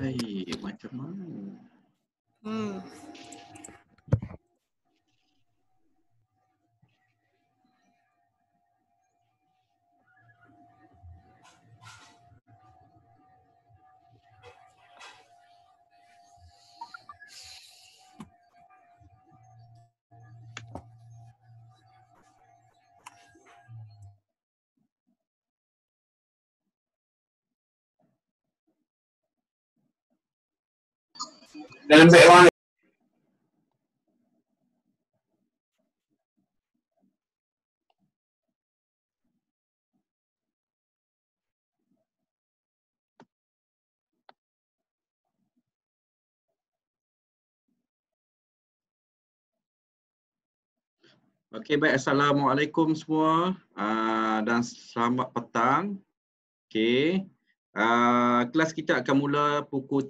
Hai, macam mana? Hmm. dalam bag orang Okey baik assalamualaikum semua uh, dan selamat petang. Okey. Uh, kelas kita akan mula pukul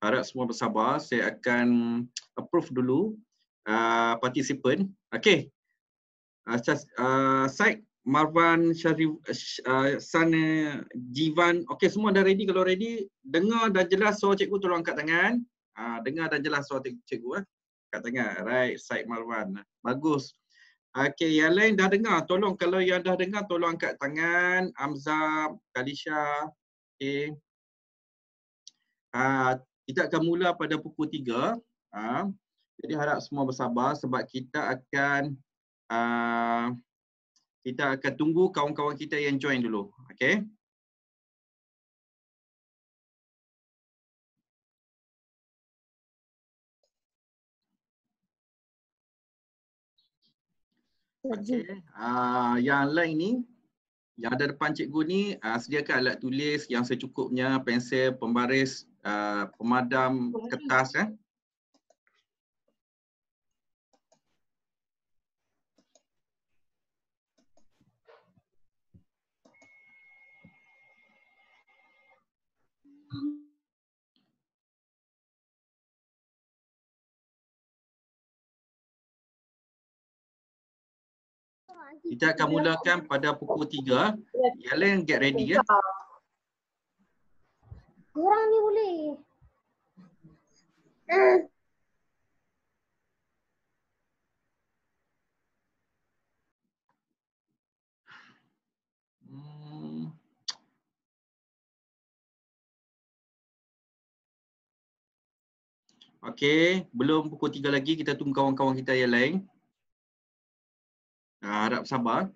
harap semua bersabar. Saya akan approve dulu uh, participant. Okay. Uh, Syed, uh, Marvan, Syarif, uh, uh, Sana, Jivan. Okay, semua dah ready. Kalau ready, dengar dan jelas suara cikgu tolong angkat tangan. Uh, dengar dan jelas suara cikgu. Eh. Angkat tangan. Right, Syed Marvan. Bagus. Okay, yang lain dah dengar. Tolong kalau yang dah dengar, tolong angkat tangan. Amzam, Kalisha. Okay. Uh, kita akan mula pada pukul 3. Ha. Jadi harap semua bersabar sebab kita akan uh, kita akan tunggu kawan-kawan kita yang join dulu. Okay. Okay. Uh, ha, yang lain ni, yang ada depan cikgu ni, uh, sediakan alat tulis yang secukupnya, pensel, pembaris uh, pemadam kertas eh. Kita akan mulakan pada pukul 3. Yalin get ready ya. Orang ni boleh. Hmm. Okay, belum pukul tiga lagi kita tunggu kawan-kawan kita yang lain. Ah, harap sabar.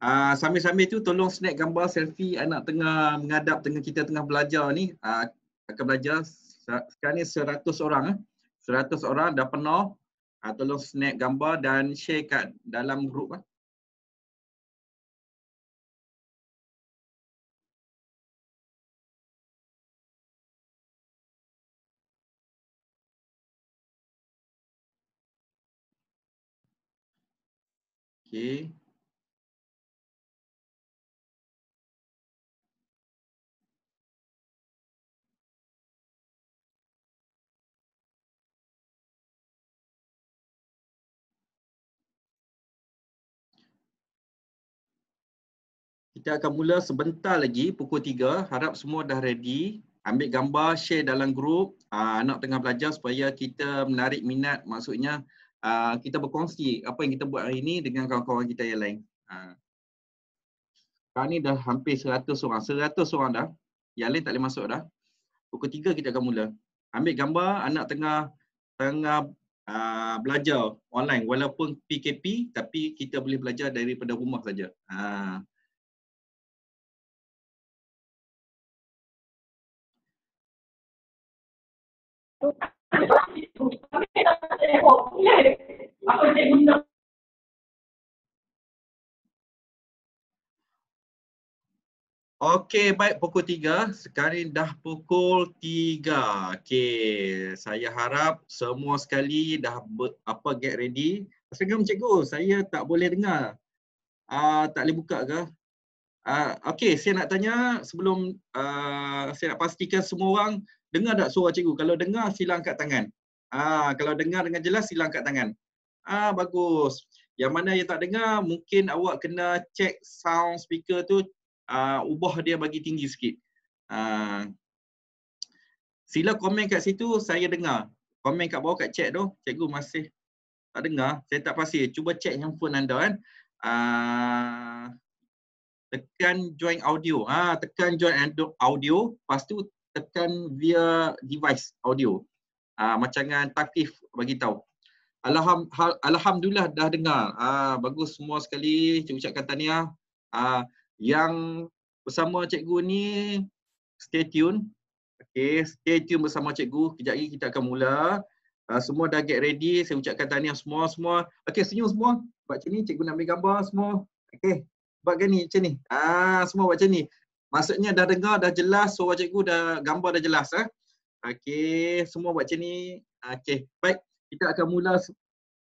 Ah, sambil-sambil tu tolong snap gambar selfie anak tengah mengadap tengah kita tengah belajar ni. Uh, akan belajar sekarang ni 100 orang eh. 100 orang dah penuh. Uh, tolong snap gambar dan share kat dalam grup lah. Okay. Kita akan mula sebentar lagi pukul 3. Harap semua dah ready. Ambil gambar, share dalam grup. Ah, anak tengah belajar supaya kita menarik minat. Maksudnya ah, kita berkongsi apa yang kita buat hari ini dengan kawan-kawan kita yang lain. Uh. Sekarang ni dah hampir 100 orang. 100 orang dah. Yang lain tak boleh masuk dah. Pukul 3 kita akan mula. Ambil gambar anak tengah tengah uh, belajar online. Walaupun PKP tapi kita boleh belajar daripada rumah saja. Uh. Okey, baik pukul tiga Sekarang dah pukul tiga. Okey, saya harap semua sekali dah ber, apa get ready. Assalamualaikum cikgu, saya tak boleh dengar. Uh, tak boleh buka ke? Uh, Okey, saya nak tanya sebelum uh, saya nak pastikan semua orang Dengar tak suara cikgu? Kalau dengar sila angkat tangan. Ah, kalau dengar dengan jelas sila angkat tangan. Ah, bagus. Yang mana yang tak dengar mungkin awak kena check sound speaker tu ah, ubah dia bagi tinggi sikit. Ah. Sila komen kat situ saya dengar. Komen kat bawah kat chat tu, cikgu masih tak dengar. Saya tak pasti. Cuba check handphone anda kan. Ah, tekan join audio. Ah, tekan join audio. Pastu tekan via device audio. Ah uh, macam dengan takif bagi tahu. Alham, alhamdulillah dah dengar. Ah uh, bagus semua sekali. Cikgu ucapkan tahniah. Ah uh, yang bersama cikgu ni stay tune. Okay, stay tune bersama cikgu. Kejap lagi kita akan mula. Uh, semua dah get ready. Saya ucapkan tahniah semua-semua. Okey, senyum semua. Buat macam ni. Cikgu nak ambil gambar semua. Okey, Buat macam ni. Macam ni. Ah, semua buat macam ni. Maksudnya dah dengar, dah jelas, So cikgu dah gambar dah jelas eh. Okey, semua buat macam ni. Okay, baik. Kita akan mula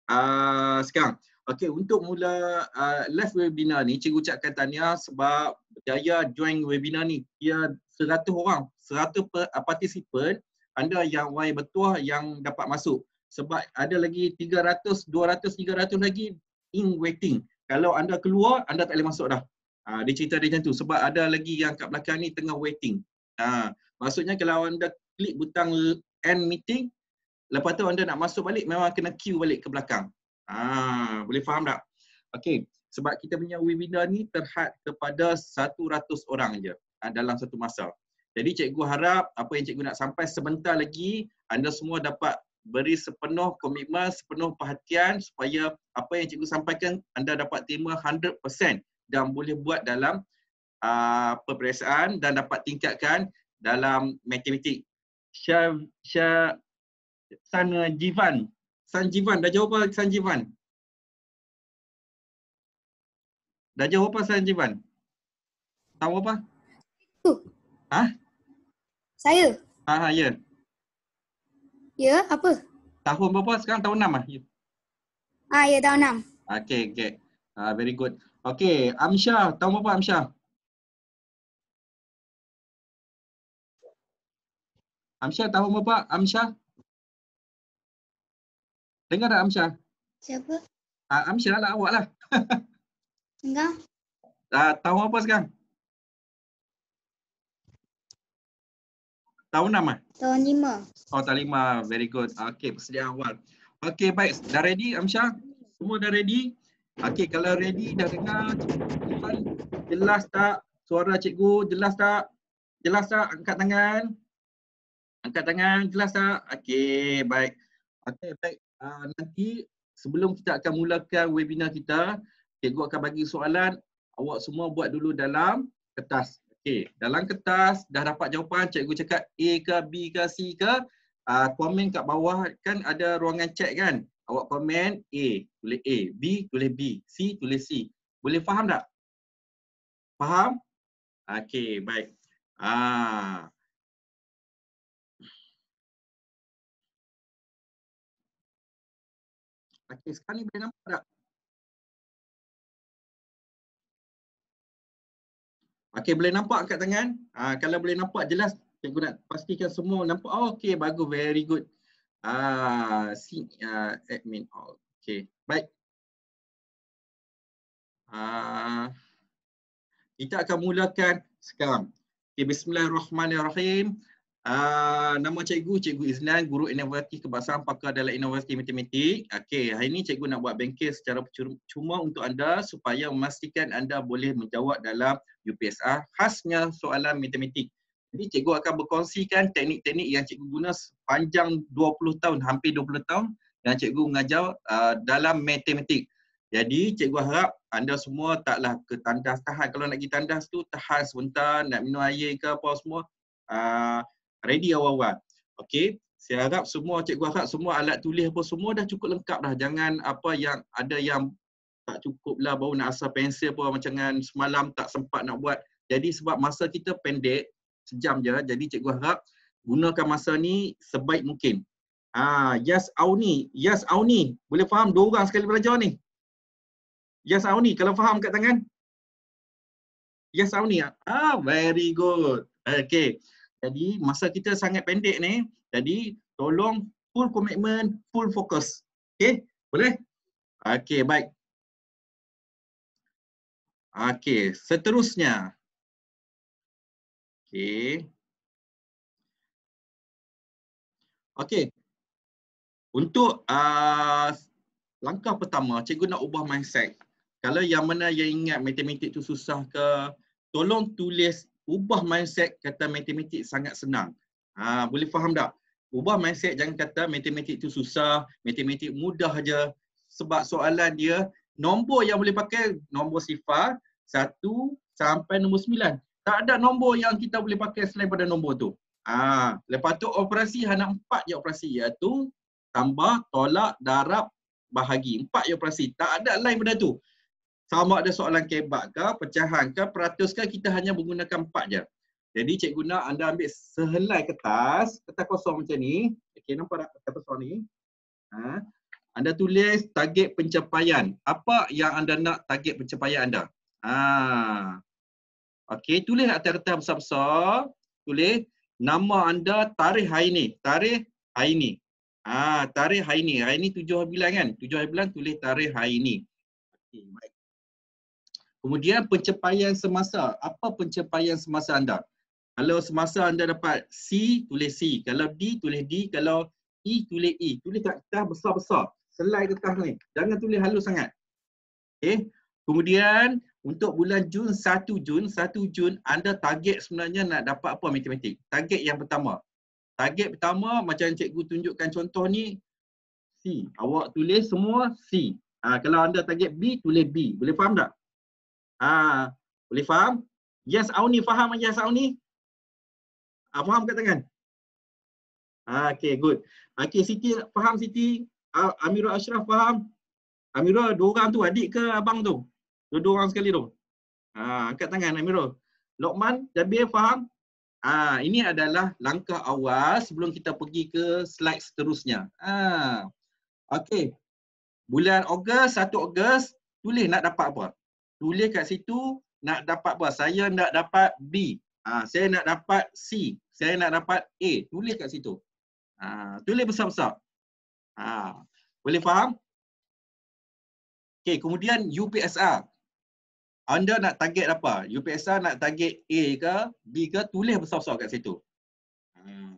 uh, sekarang. Okay, untuk mula uh, ah, live webinar ni, cikgu ucapkan tanya sebab berjaya join webinar ni. Dia 100 orang, 100 per, uh, participant anda yang wai bertuah yang dapat masuk. Sebab ada lagi 300, 200, 300 lagi in waiting. Kalau anda keluar, anda tak boleh masuk dah. Ha, dia cerita dia macam tu sebab ada lagi yang kat belakang ni tengah waiting. Ha, maksudnya kalau anda klik butang end meeting, lepas tu anda nak masuk balik memang kena queue balik ke belakang. Ha, boleh faham tak? Okay, sebab kita punya webinar ni terhad kepada 100 orang je ha, dalam satu masa. Jadi cikgu harap apa yang cikgu nak sampai sebentar lagi anda semua dapat beri sepenuh komitmen, sepenuh perhatian supaya apa yang cikgu sampaikan anda dapat terima 100% dan boleh buat dalam uh, peperiksaan dan dapat tingkatkan dalam matematik. Syah, Syah, Sanjivan. Sanjivan, dah jawab apa Sanjivan? Dah jawab apa Sanjivan? Tahu apa? Itu. Ha? Saya. Ha, ha, ya. Ya, apa? Tahun berapa? Sekarang tahun 6 ah. Ya. Ah, ya, tahun 6. Okay, okay. Uh, ah, very good. Okay, Amsha, tahu apa, Amsha? Amsha tahu apa, Amsha? Dengar tak Amsha? Siapa? Ah, Amsha lah awak lah. Dengar. Ah, tahu apa sekarang? Tahu nama? Eh? Tahu lima. Oh, tahu lima. Very good. Okay, persediaan awal. Okay, baik. Dah ready Amsha? Semua dah ready? Okay, kalau ready dah dengar jelas tak suara cikgu? Jelas tak? Jelas tak? Angkat tangan. Angkat tangan, jelas tak? Okay, baik. okay baik. Uh, nanti sebelum kita akan mulakan webinar kita, cikgu akan bagi soalan. Awak semua buat dulu dalam kertas. Okay, dalam kertas dah dapat jawapan. Cikgu cakap A ke B ke C ke. Uh, komen kat bawah kan ada ruangan chat kan. Awak permen A tulis A, B tulis B, C tulis C. Boleh faham tak? Faham? Okay, baik. Ah. Okay, sekarang ni boleh nampak tak? Okay, boleh nampak angkat tangan? Ah, kalau boleh nampak jelas, cikgu nak pastikan semua nampak. Oh, Okey, bagus, very good. Ah, uh, uh, admin all. Oh, okay, baik. Ah, uh, kita akan mulakan sekarang. Okay, Bismillahirrahmanirrahim. Uh, nama cikgu, cikgu Iznan, guru inovatif kebangsaan pakar dalam inovatif matematik. Okay, hari ini cikgu nak buat bengkel secara cuma untuk anda supaya memastikan anda boleh menjawab dalam UPSR khasnya soalan matematik. Jadi cikgu akan berkongsikan teknik-teknik yang cikgu guna sepanjang 20 tahun, hampir 20 tahun yang cikgu mengajar uh, dalam matematik. Jadi cikgu harap anda semua taklah ke tandas tahan. Kalau nak pergi tandas tu, tahan sebentar, nak minum air ke apa semua. Uh, ready awal-awal. Okay. Saya harap semua, cikgu harap semua alat tulis apa semua dah cukup lengkap dah. Jangan apa yang ada yang tak cukup lah baru nak asal pensil pun macam kan semalam tak sempat nak buat. Jadi sebab masa kita pendek, sejam je. Jadi cikgu harap gunakan masa ni sebaik mungkin. Ah, ha, yes Auni, yes Auni. Boleh faham dua orang sekali belajar ni? Yes Auni, kalau faham kat tangan. Yes Auni. Ah, ah, very good. Okay. Jadi masa kita sangat pendek ni, jadi tolong full commitment, full focus. Okay? Boleh? Okay, baik. Okay, seterusnya. Okey. Okey. Untuk uh, langkah pertama, cikgu nak ubah mindset. Kalau yang mana yang ingat matematik tu susah ke, tolong tulis ubah mindset kata matematik sangat senang. Ha, boleh faham tak? Ubah mindset jangan kata matematik tu susah, matematik mudah aja. Sebab soalan dia, nombor yang boleh pakai, nombor sifar 1 sampai nombor tak ada nombor yang kita boleh pakai selain pada nombor tu. Ah, ha, lepas tu operasi hanya empat je operasi iaitu tambah, tolak, darab, bahagi. Empat je operasi. Tak ada lain benda tu. Sama ada soalan kebab ke, pecahan ke, peratus ke, kita hanya menggunakan empat je. Jadi cikgu nak anda ambil sehelai kertas, kertas kosong macam ni. Okey, nampak tak kertas kosong ni? Ha? Anda tulis target pencapaian. Apa yang anda nak target pencapaian anda? Ah, ha. Okey, tulis atas kertas besar-besar. Tulis nama anda tarikh hari ni. Tarikh hari ni. Ah, ha, tarikh hari ni. Hari ni tujuh hari bulan kan? Tujuh hari bulan tulis tarikh hari ni. Okey, baik. Kemudian pencapaian semasa. Apa pencapaian semasa anda? Kalau semasa anda dapat C, tulis C. Kalau D, tulis D. Kalau E, tulis E. Tulis kat kertas besar-besar. Selai kertas ni. Jangan tulis halus sangat. Okey. Kemudian untuk bulan Jun 1 Jun 1 Jun anda target sebenarnya nak dapat apa matematik target yang pertama target pertama macam cikgu tunjukkan contoh ni C awak tulis semua C ha, kalau anda target B tulis B boleh faham tak ha, boleh faham yes Auni faham yes Auni ha, faham kat tangan ha, okay good okay Siti faham Siti Amirul Ashraf faham Amirul dua orang tu adik ke abang tu Dua-dua orang sekali tu. Ha, angkat tangan Amirul. Lokman, Jabir faham? Ha, ini adalah langkah awal sebelum kita pergi ke slide seterusnya. Ha, okay. Bulan Ogos, 1 Ogos, tulis nak dapat apa? Tulis kat situ nak dapat apa? Saya nak dapat B. Ha, saya nak dapat C. Saya nak dapat A. Tulis kat situ. Ha, tulis besar-besar. Ha, boleh faham? Okay, kemudian UPSR anda nak target apa? UPSR nak target A ke B ke tulis besar-besar kat situ. Hmm.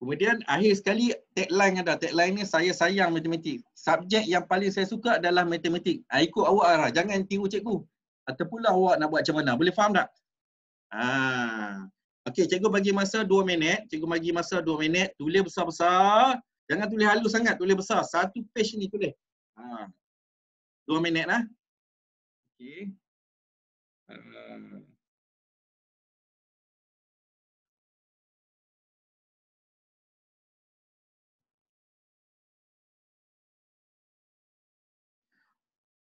Kemudian akhir sekali tagline ada. Tagline ni saya sayang matematik. Subjek yang paling saya suka adalah matematik. Ha, ikut awak arah. Jangan tiru cikgu. Ataupun awak nak buat macam mana. Boleh faham tak? Ha. Okey, cikgu bagi masa 2 minit. Cikgu bagi masa 2 minit. Tulis besar-besar. Jangan tulis halus sangat. Tulis besar. Satu page ni tulis. Ha. 2 minit lah. Okay. Uh.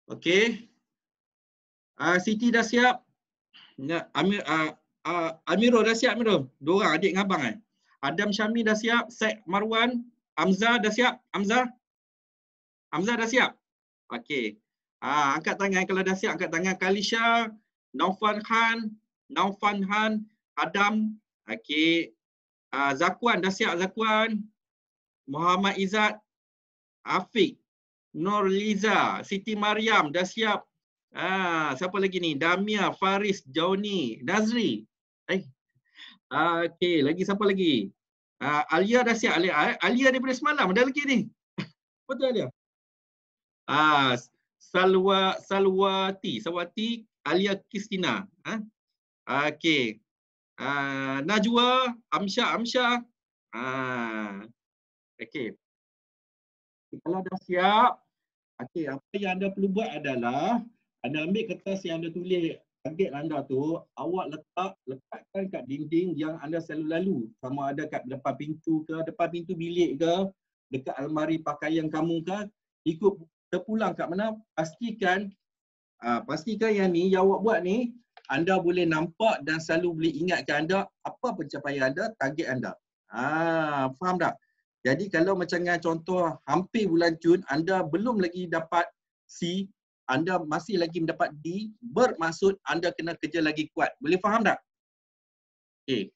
Okey. Uh, Siti dah siap. Ya, Amir, uh, uh, Amirul dah siap Amirul. Dua orang adik dengan abang eh. Adam Syami dah siap. Syed Marwan. Amza dah siap. Amza. Amza dah siap. Okay. Ah, angkat tangan kalau dah siap angkat tangan Kalisha, Naufan Han, Naufan Han, Adam, okey. Ah, ha, Zakuan dah siap Zakuan. Muhammad Izzat, Afiq, Nur Liza, Siti Mariam, dah siap. Ah, siapa lagi ni? Damia, Faris, Joni, Nazri. Eh. Ah, okey, lagi siapa lagi? Ah, Alia dah siap. Alia, Alia daripada semalam ada lagi ni. Betul Alia. Ah, Salwa Salwati, Salwati Alia Kristina. Ha? Okey. Uh, Najwa, Amsha Amsha. Ha. Okey. Kita Kalau dah siap, okey, apa yang anda perlu buat adalah anda ambil kertas yang anda tulis target anda tu, awak letak, letakkan kat dinding yang anda selalu lalu. Sama ada kat depan pintu ke, depan pintu bilik ke, dekat almari pakaian kamu ke, ikut terpulang kat mana pastikan uh, pastikan yang ni yang awak buat ni anda boleh nampak dan selalu boleh ingatkan anda apa pencapaian anda, target anda. Ah, faham tak? Jadi kalau macam dengan contoh hampir bulan Jun anda belum lagi dapat C, anda masih lagi mendapat D, bermaksud anda kena kerja lagi kuat. Boleh faham tak? Okey.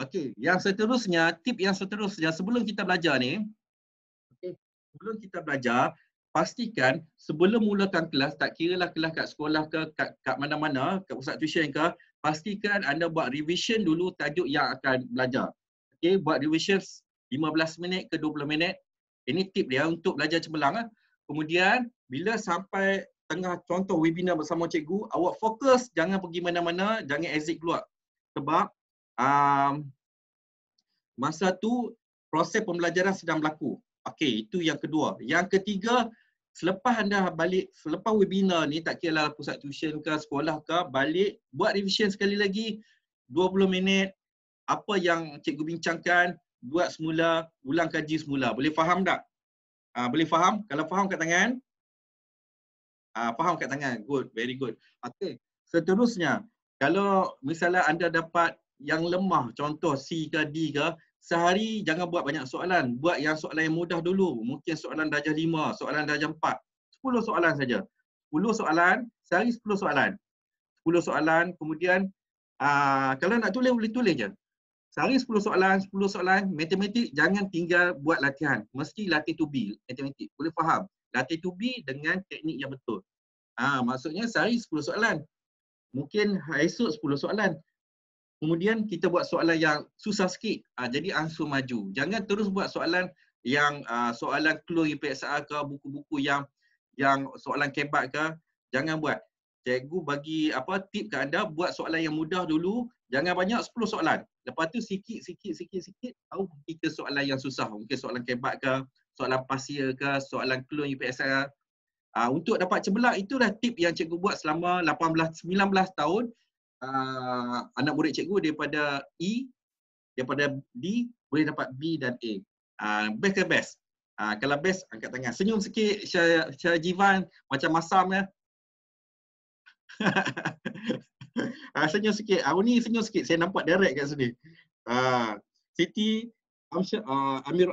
Okey, yang seterusnya, tip yang seterusnya sebelum kita belajar ni, sebelum kita belajar, pastikan sebelum mulakan kelas, tak kira lah kelas kat sekolah ke, kat, kat mana-mana, kat pusat tuition ke, pastikan anda buat revision dulu tajuk yang akan belajar. Okay, buat revision 15 minit ke 20 minit. Ini tip dia untuk belajar cemerlang. Lah. Kemudian, bila sampai tengah contoh webinar bersama cikgu, awak fokus, jangan pergi mana-mana, jangan exit keluar. Sebab um, masa tu proses pembelajaran sedang berlaku. Okey, itu yang kedua. Yang ketiga, selepas anda balik, selepas webinar ni, tak kira lah pusat tuition ke, sekolah ke, balik, buat revision sekali lagi, 20 minit, apa yang cikgu bincangkan, buat semula, ulang kaji semula. Boleh faham tak? Ah, boleh faham? Kalau faham kat tangan? Ah, faham kat tangan. Good. Very good. Okay. Seterusnya, kalau misalnya anda dapat yang lemah, contoh C ke D ke, sehari jangan buat banyak soalan. Buat yang soalan yang mudah dulu. Mungkin soalan darjah lima, soalan darjah empat, sepuluh soalan saja. 10 soalan, sehari sepuluh soalan. 10 soalan, kemudian aa, ah, kalau nak tulis, boleh tulis je. Sehari sepuluh soalan, sepuluh soalan, matematik jangan tinggal buat latihan. Mesti latih to be, matematik. Boleh faham? Latih to be dengan teknik yang betul. Ah, maksudnya sehari sepuluh soalan. Mungkin esok sepuluh soalan. Kemudian kita buat soalan yang susah sikit. Uh, jadi ansur maju. Jangan terus buat soalan yang uh, soalan clue IPSR ke buku-buku yang yang soalan kebat ke. Jangan buat. Cikgu bagi apa tip ke anda buat soalan yang mudah dulu. Jangan banyak 10 soalan. Lepas tu sikit sikit sikit sikit tahu pergi ke soalan yang susah. Mungkin soalan kebat ke, soalan pasir ke, soalan clue IPSR. Uh, ah, untuk dapat cebelak itulah tip yang cikgu buat selama 18 19 tahun uh, anak murid cikgu daripada E daripada D boleh dapat B dan A. uh, best ke best? uh, kalau best angkat tangan. Senyum sikit Syah Jivan macam masam ya. Ah uh, senyum sikit. Aku ni senyum sikit. Saya nampak direct kat sini. Ah uh, Siti Amsha uh, Amir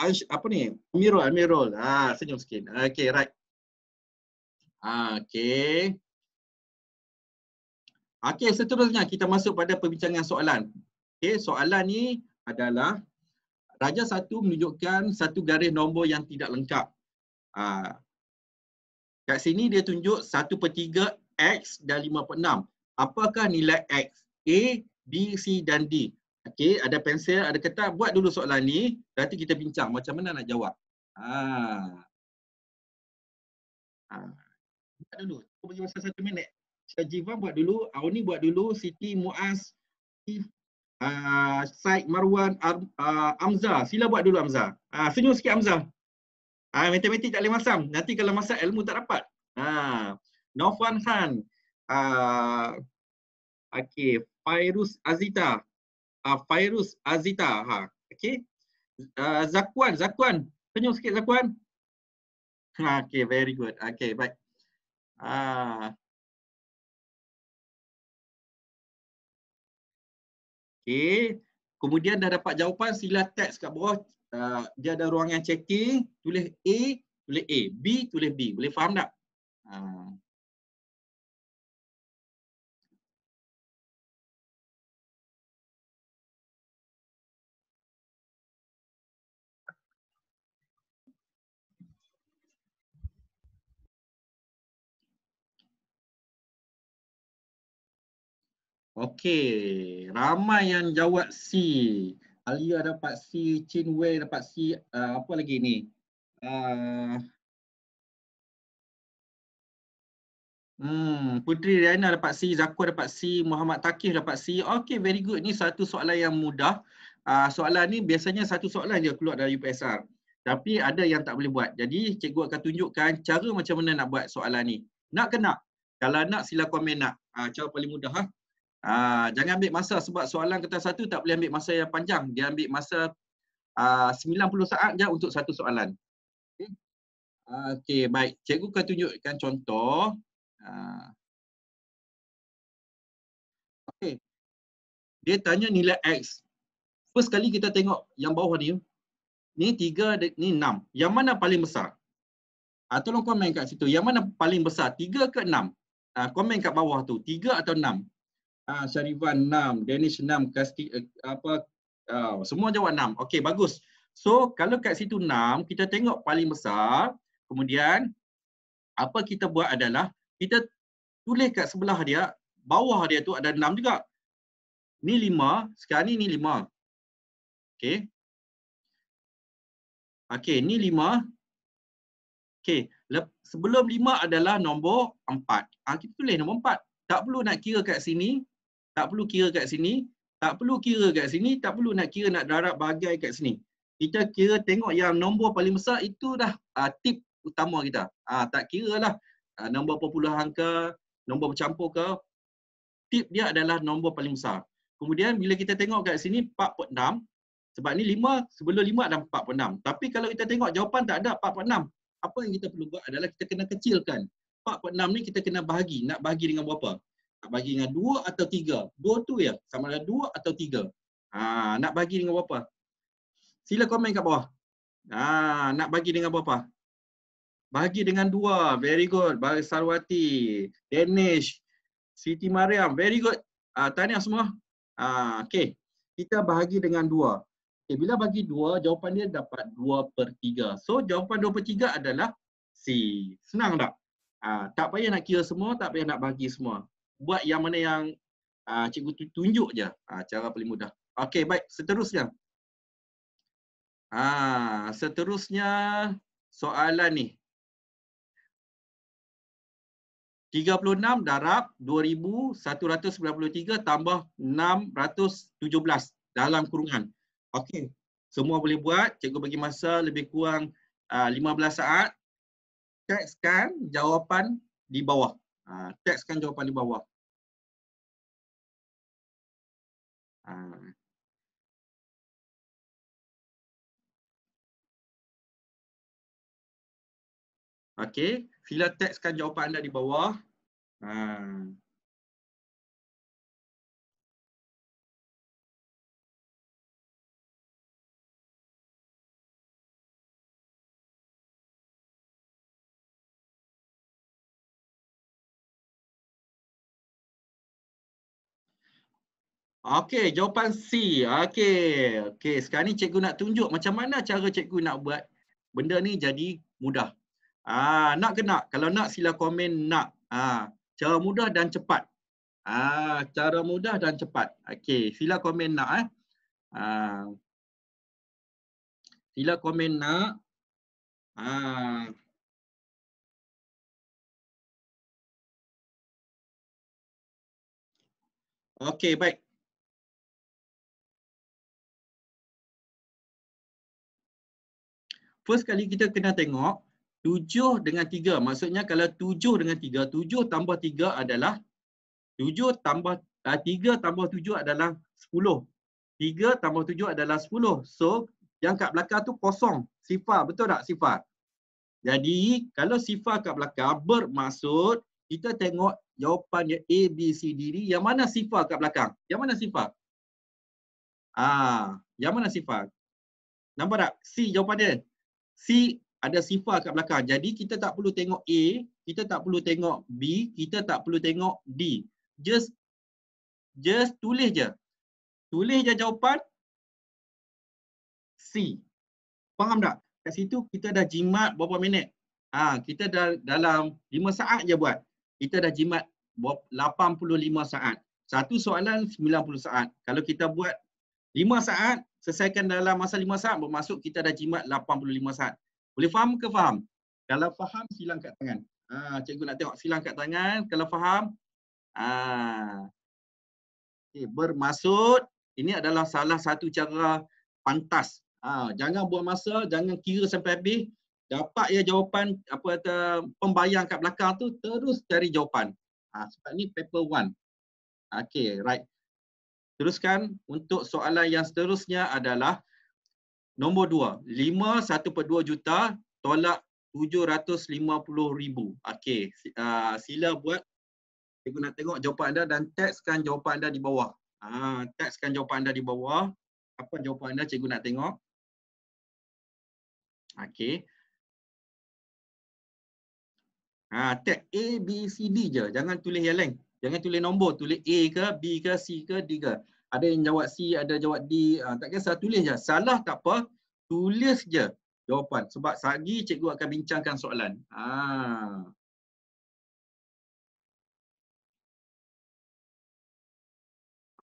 Ansh, apa ni? Amirul, Amirul. Ah senyum sikit. Okay, right. Ah uh, okay. Okey, seterusnya kita masuk pada perbincangan soalan. Okey, soalan ni adalah Raja satu menunjukkan satu garis nombor yang tidak lengkap. Uh, kat sini dia tunjuk 1 per 3 X dan 5 per 6. Apakah nilai X? A, B, C dan D. Okey, ada pensel, ada kertas. Buat dulu soalan ni. Nanti kita bincang macam mana nak jawab. Ah. Uh. Buat dulu. Aku bagi masa satu minit. Syed Jivan buat dulu, Auni buat dulu, Siti Muaz, uh, ah, Syed Marwan, Ar, uh, ah, Amza. Sila buat dulu Amza. uh, ah, senyum sikit Amza. Ah uh, matematik tak boleh masam. Nanti kalau masak ilmu tak dapat. Ha. Uh, Nofan Khan. Ah uh, okey, Fairuz Azita. Ah uh, Fairuz Azita. Ha. Okay. Uh, Zakuan, Zakuan. Senyum sikit Zakuan. okay, very good. Okay, baik. Ah, Okay. Kemudian dah dapat jawapan, sila teks kat bawah. Uh, dia ada ruangan checking. Tulis A, tulis A. B, tulis B. Boleh faham tak? Uh. Okey, ramai yang jawab C. Alia dapat C, Chin Wei dapat C, uh, apa lagi ni? Uh, Hmm, Putri Riana dapat C, Zakwa dapat C, Muhammad Takif dapat C. Okey, very good. Ni satu soalan yang mudah. Uh, soalan ni biasanya satu soalan je keluar dari UPSR. Tapi ada yang tak boleh buat. Jadi cikgu akan tunjukkan cara macam mana nak buat soalan ni. Nak ke nak? Kalau nak sila komen nak. Uh, cara paling mudah. Ha? Aa, ah, jangan ambil masa sebab soalan kertas satu tak boleh ambil masa yang panjang. Dia ambil masa ah, uh, 90 saat je untuk satu soalan. Okay, okay baik. Cikgu akan tunjukkan contoh. Aa. Ah. Okay. Dia tanya nilai X. First kali kita tengok yang bawah ni. Ni 3, ni 6. Yang mana paling besar? Ha, tolong komen kat situ. Yang mana paling besar? 3 ke 6? Ha, komen kat bawah tu. 3 atau 6? Ah Sharifan 6, Danish 6, Kasti eh, apa uh, semua jawab 6. Okey bagus. So kalau kat situ 6, kita tengok paling besar, kemudian apa kita buat adalah kita tulis kat sebelah dia, bawah dia tu ada 6 juga. Ni 5, sekarang ni ni 5. Okey. Okey, ni 5. Okey, Le- sebelum 5 adalah nombor 4. Ah kita tulis nombor 4. Tak perlu nak kira kat sini tak perlu kira kat sini, tak perlu kira kat sini, tak perlu nak kira nak darab bagai kat sini. Kita kira tengok yang nombor paling besar itu dah uh, tip utama kita. Uh, tak kira lah uh, nombor perpuluhan ke, nombor bercampur ke, tip dia adalah nombor paling besar. Kemudian bila kita tengok kat sini 4.6, sebab ni 5, sebelum 5 ada 4.6. Tapi kalau kita tengok jawapan tak ada 4.6, apa yang kita perlu buat adalah kita kena kecilkan. 4.6 ni kita kena bahagi, nak bahagi dengan berapa? Nak bagi dengan dua atau tiga? Dua tu ya. Sama ada dua atau tiga. Ha, nak bagi dengan berapa? Sila komen kat bawah. Ha, nak bagi dengan berapa? Bagi dengan dua. Very good. Bagi Sarwati. Danish. Siti Mariam. Very good. Ha, tahniah semua. Ha, okay. Kita bahagi dengan dua. Okay, bila bagi dua, jawapan dia dapat dua per tiga. So, jawapan dua per tiga adalah C. Senang tak? Ha, tak payah nak kira semua, tak payah nak bagi semua buat yang mana yang uh, cikgu tu tunjuk je uh, cara paling mudah. Okey, baik. Seterusnya. Ah, seterusnya soalan ni. 36 darab 2193 tambah 617 dalam kurungan. Okey. Semua boleh buat. Cikgu bagi masa lebih kurang uh, ah, 15 saat. Tekskan jawapan di bawah. Uh, tekskan jawapan di bawah. Um, okay, fill out teks kan jawapan anda di bawah. Um, Okey, jawapan C. Okey. Okey, sekarang ni cikgu nak tunjuk macam mana cara cikgu nak buat benda ni jadi mudah. Ah, nak ke nak? Kalau nak sila komen nak. Ah, cara mudah dan cepat. Ah, cara mudah dan cepat. Okey, sila komen nak eh. Ah. Sila komen nak. Ah. Okey, baik. first kali kita kena tengok 7 dengan 3 maksudnya kalau 7 dengan 3 7 tambah 3 adalah 7 tambah uh, ah, 3 tambah 7 adalah 10 3 tambah 7 adalah 10 so yang kat belakang tu kosong sifar betul tak sifar jadi kalau sifar kat belakang bermaksud kita tengok jawapan dia A, B, C, D, D. E, yang mana sifar kat belakang? Yang mana sifar? Ah, yang mana sifar? Nampak tak? C jawapan dia. C ada sifar kat belakang. Jadi kita tak perlu tengok A, kita tak perlu tengok B, kita tak perlu tengok D. Just just tulis je. Tulis je jawapan C. Faham tak? Kat situ kita dah jimat berapa minit? Ha, kita dah dalam 5 saat je buat. Kita dah jimat 85 saat. Satu soalan 90 saat. Kalau kita buat 5 saat, selesaikan dalam masa lima saat bermaksud kita dah jimat 85 saat. Boleh faham ke faham? Kalau faham silang kat tangan. Ha, cikgu nak tengok silang kat tangan. Kalau faham ha. okay, bermaksud ini adalah salah satu cara pantas. Ha, jangan buang masa, jangan kira sampai habis. Dapat ya jawapan apa kata pembayang kat belakang tu terus cari jawapan. Ha, sebab ni paper one. Okay, right. Teruskan untuk soalan yang seterusnya adalah nombor dua. Lima satu per dua juta tolak tujuh ratus lima puluh ribu. Okey, uh, sila buat. Cikgu nak tengok jawapan anda dan tekskan jawapan anda di bawah. Uh, tekskan jawapan anda di bawah. Apa jawapan anda cikgu nak tengok. Okey. Ha, tag A, B, C, D je. Jangan tulis yang lain. Jangan tulis nombor, tulis A ke, B ke, C ke, D ke. Ada yang jawab C, ada jawab D. Ha, tak kisah, tulis je. Salah tak apa, tulis je jawapan. Sebab sehari cikgu akan bincangkan soalan. Ha.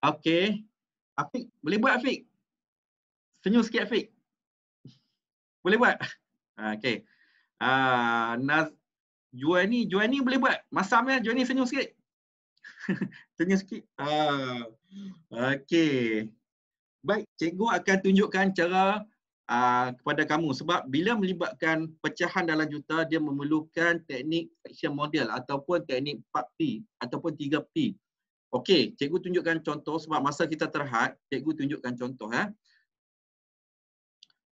Okay. Afiq, boleh buat Afiq? Senyum sikit Afiq. Boleh buat? Ha, okay. Uh, ha, Naz, Juani, Juani boleh buat? Masam ya, Juani senyum sikit. Tengah sikit. Uh, ah, okay. Baik, cikgu akan tunjukkan cara uh, kepada kamu. Sebab bila melibatkan pecahan dalam juta, dia memerlukan teknik action model ataupun teknik 4P ataupun 3P. Okey, cikgu tunjukkan contoh sebab masa kita terhad, cikgu tunjukkan contoh. Eh.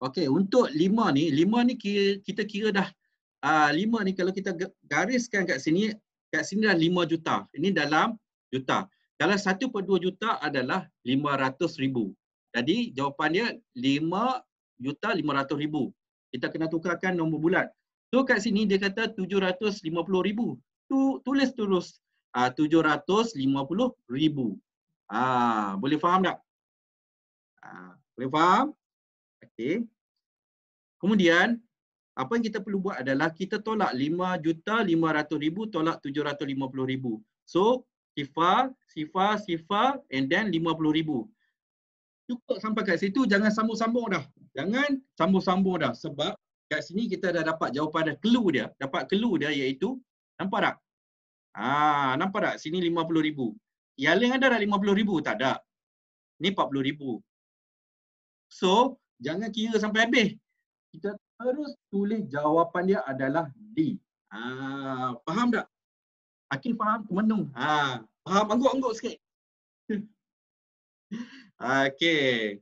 Okey, untuk 5 ni, 5 ni kita kira dah 5 uh, ah, ni kalau kita gariskan kat sini kat sini dah 5 juta. Ini dalam juta. Kalau 1 per 2 juta adalah 500 ribu. Jadi jawapannya 5 juta 500 ribu. Kita kena tukarkan nombor bulan. So kat sini dia kata 750 ribu. Tu, tulis terus ah, uh, 750 ribu. Uh, boleh faham tak? Uh, boleh faham? Okay. Kemudian apa yang kita perlu buat adalah kita tolak 5 juta 500 ribu tolak 750 ribu. So sifa, sifa, sifa and then 50 ribu. Cukup sampai kat situ jangan sambung-sambung dah. Jangan sambung-sambung dah sebab kat sini kita dah dapat jawapan dah clue dia. Dapat clue dia iaitu nampak tak? Ah, nampak tak sini 50 ribu. Yang lain ada dah 50 ribu tak ada. Ni 40 ribu. So jangan kira sampai habis. Kita harus tulis jawapan dia adalah D. Ha, faham tak? Akin faham ke mana? Ha, faham angguk-angguk sikit. Okey.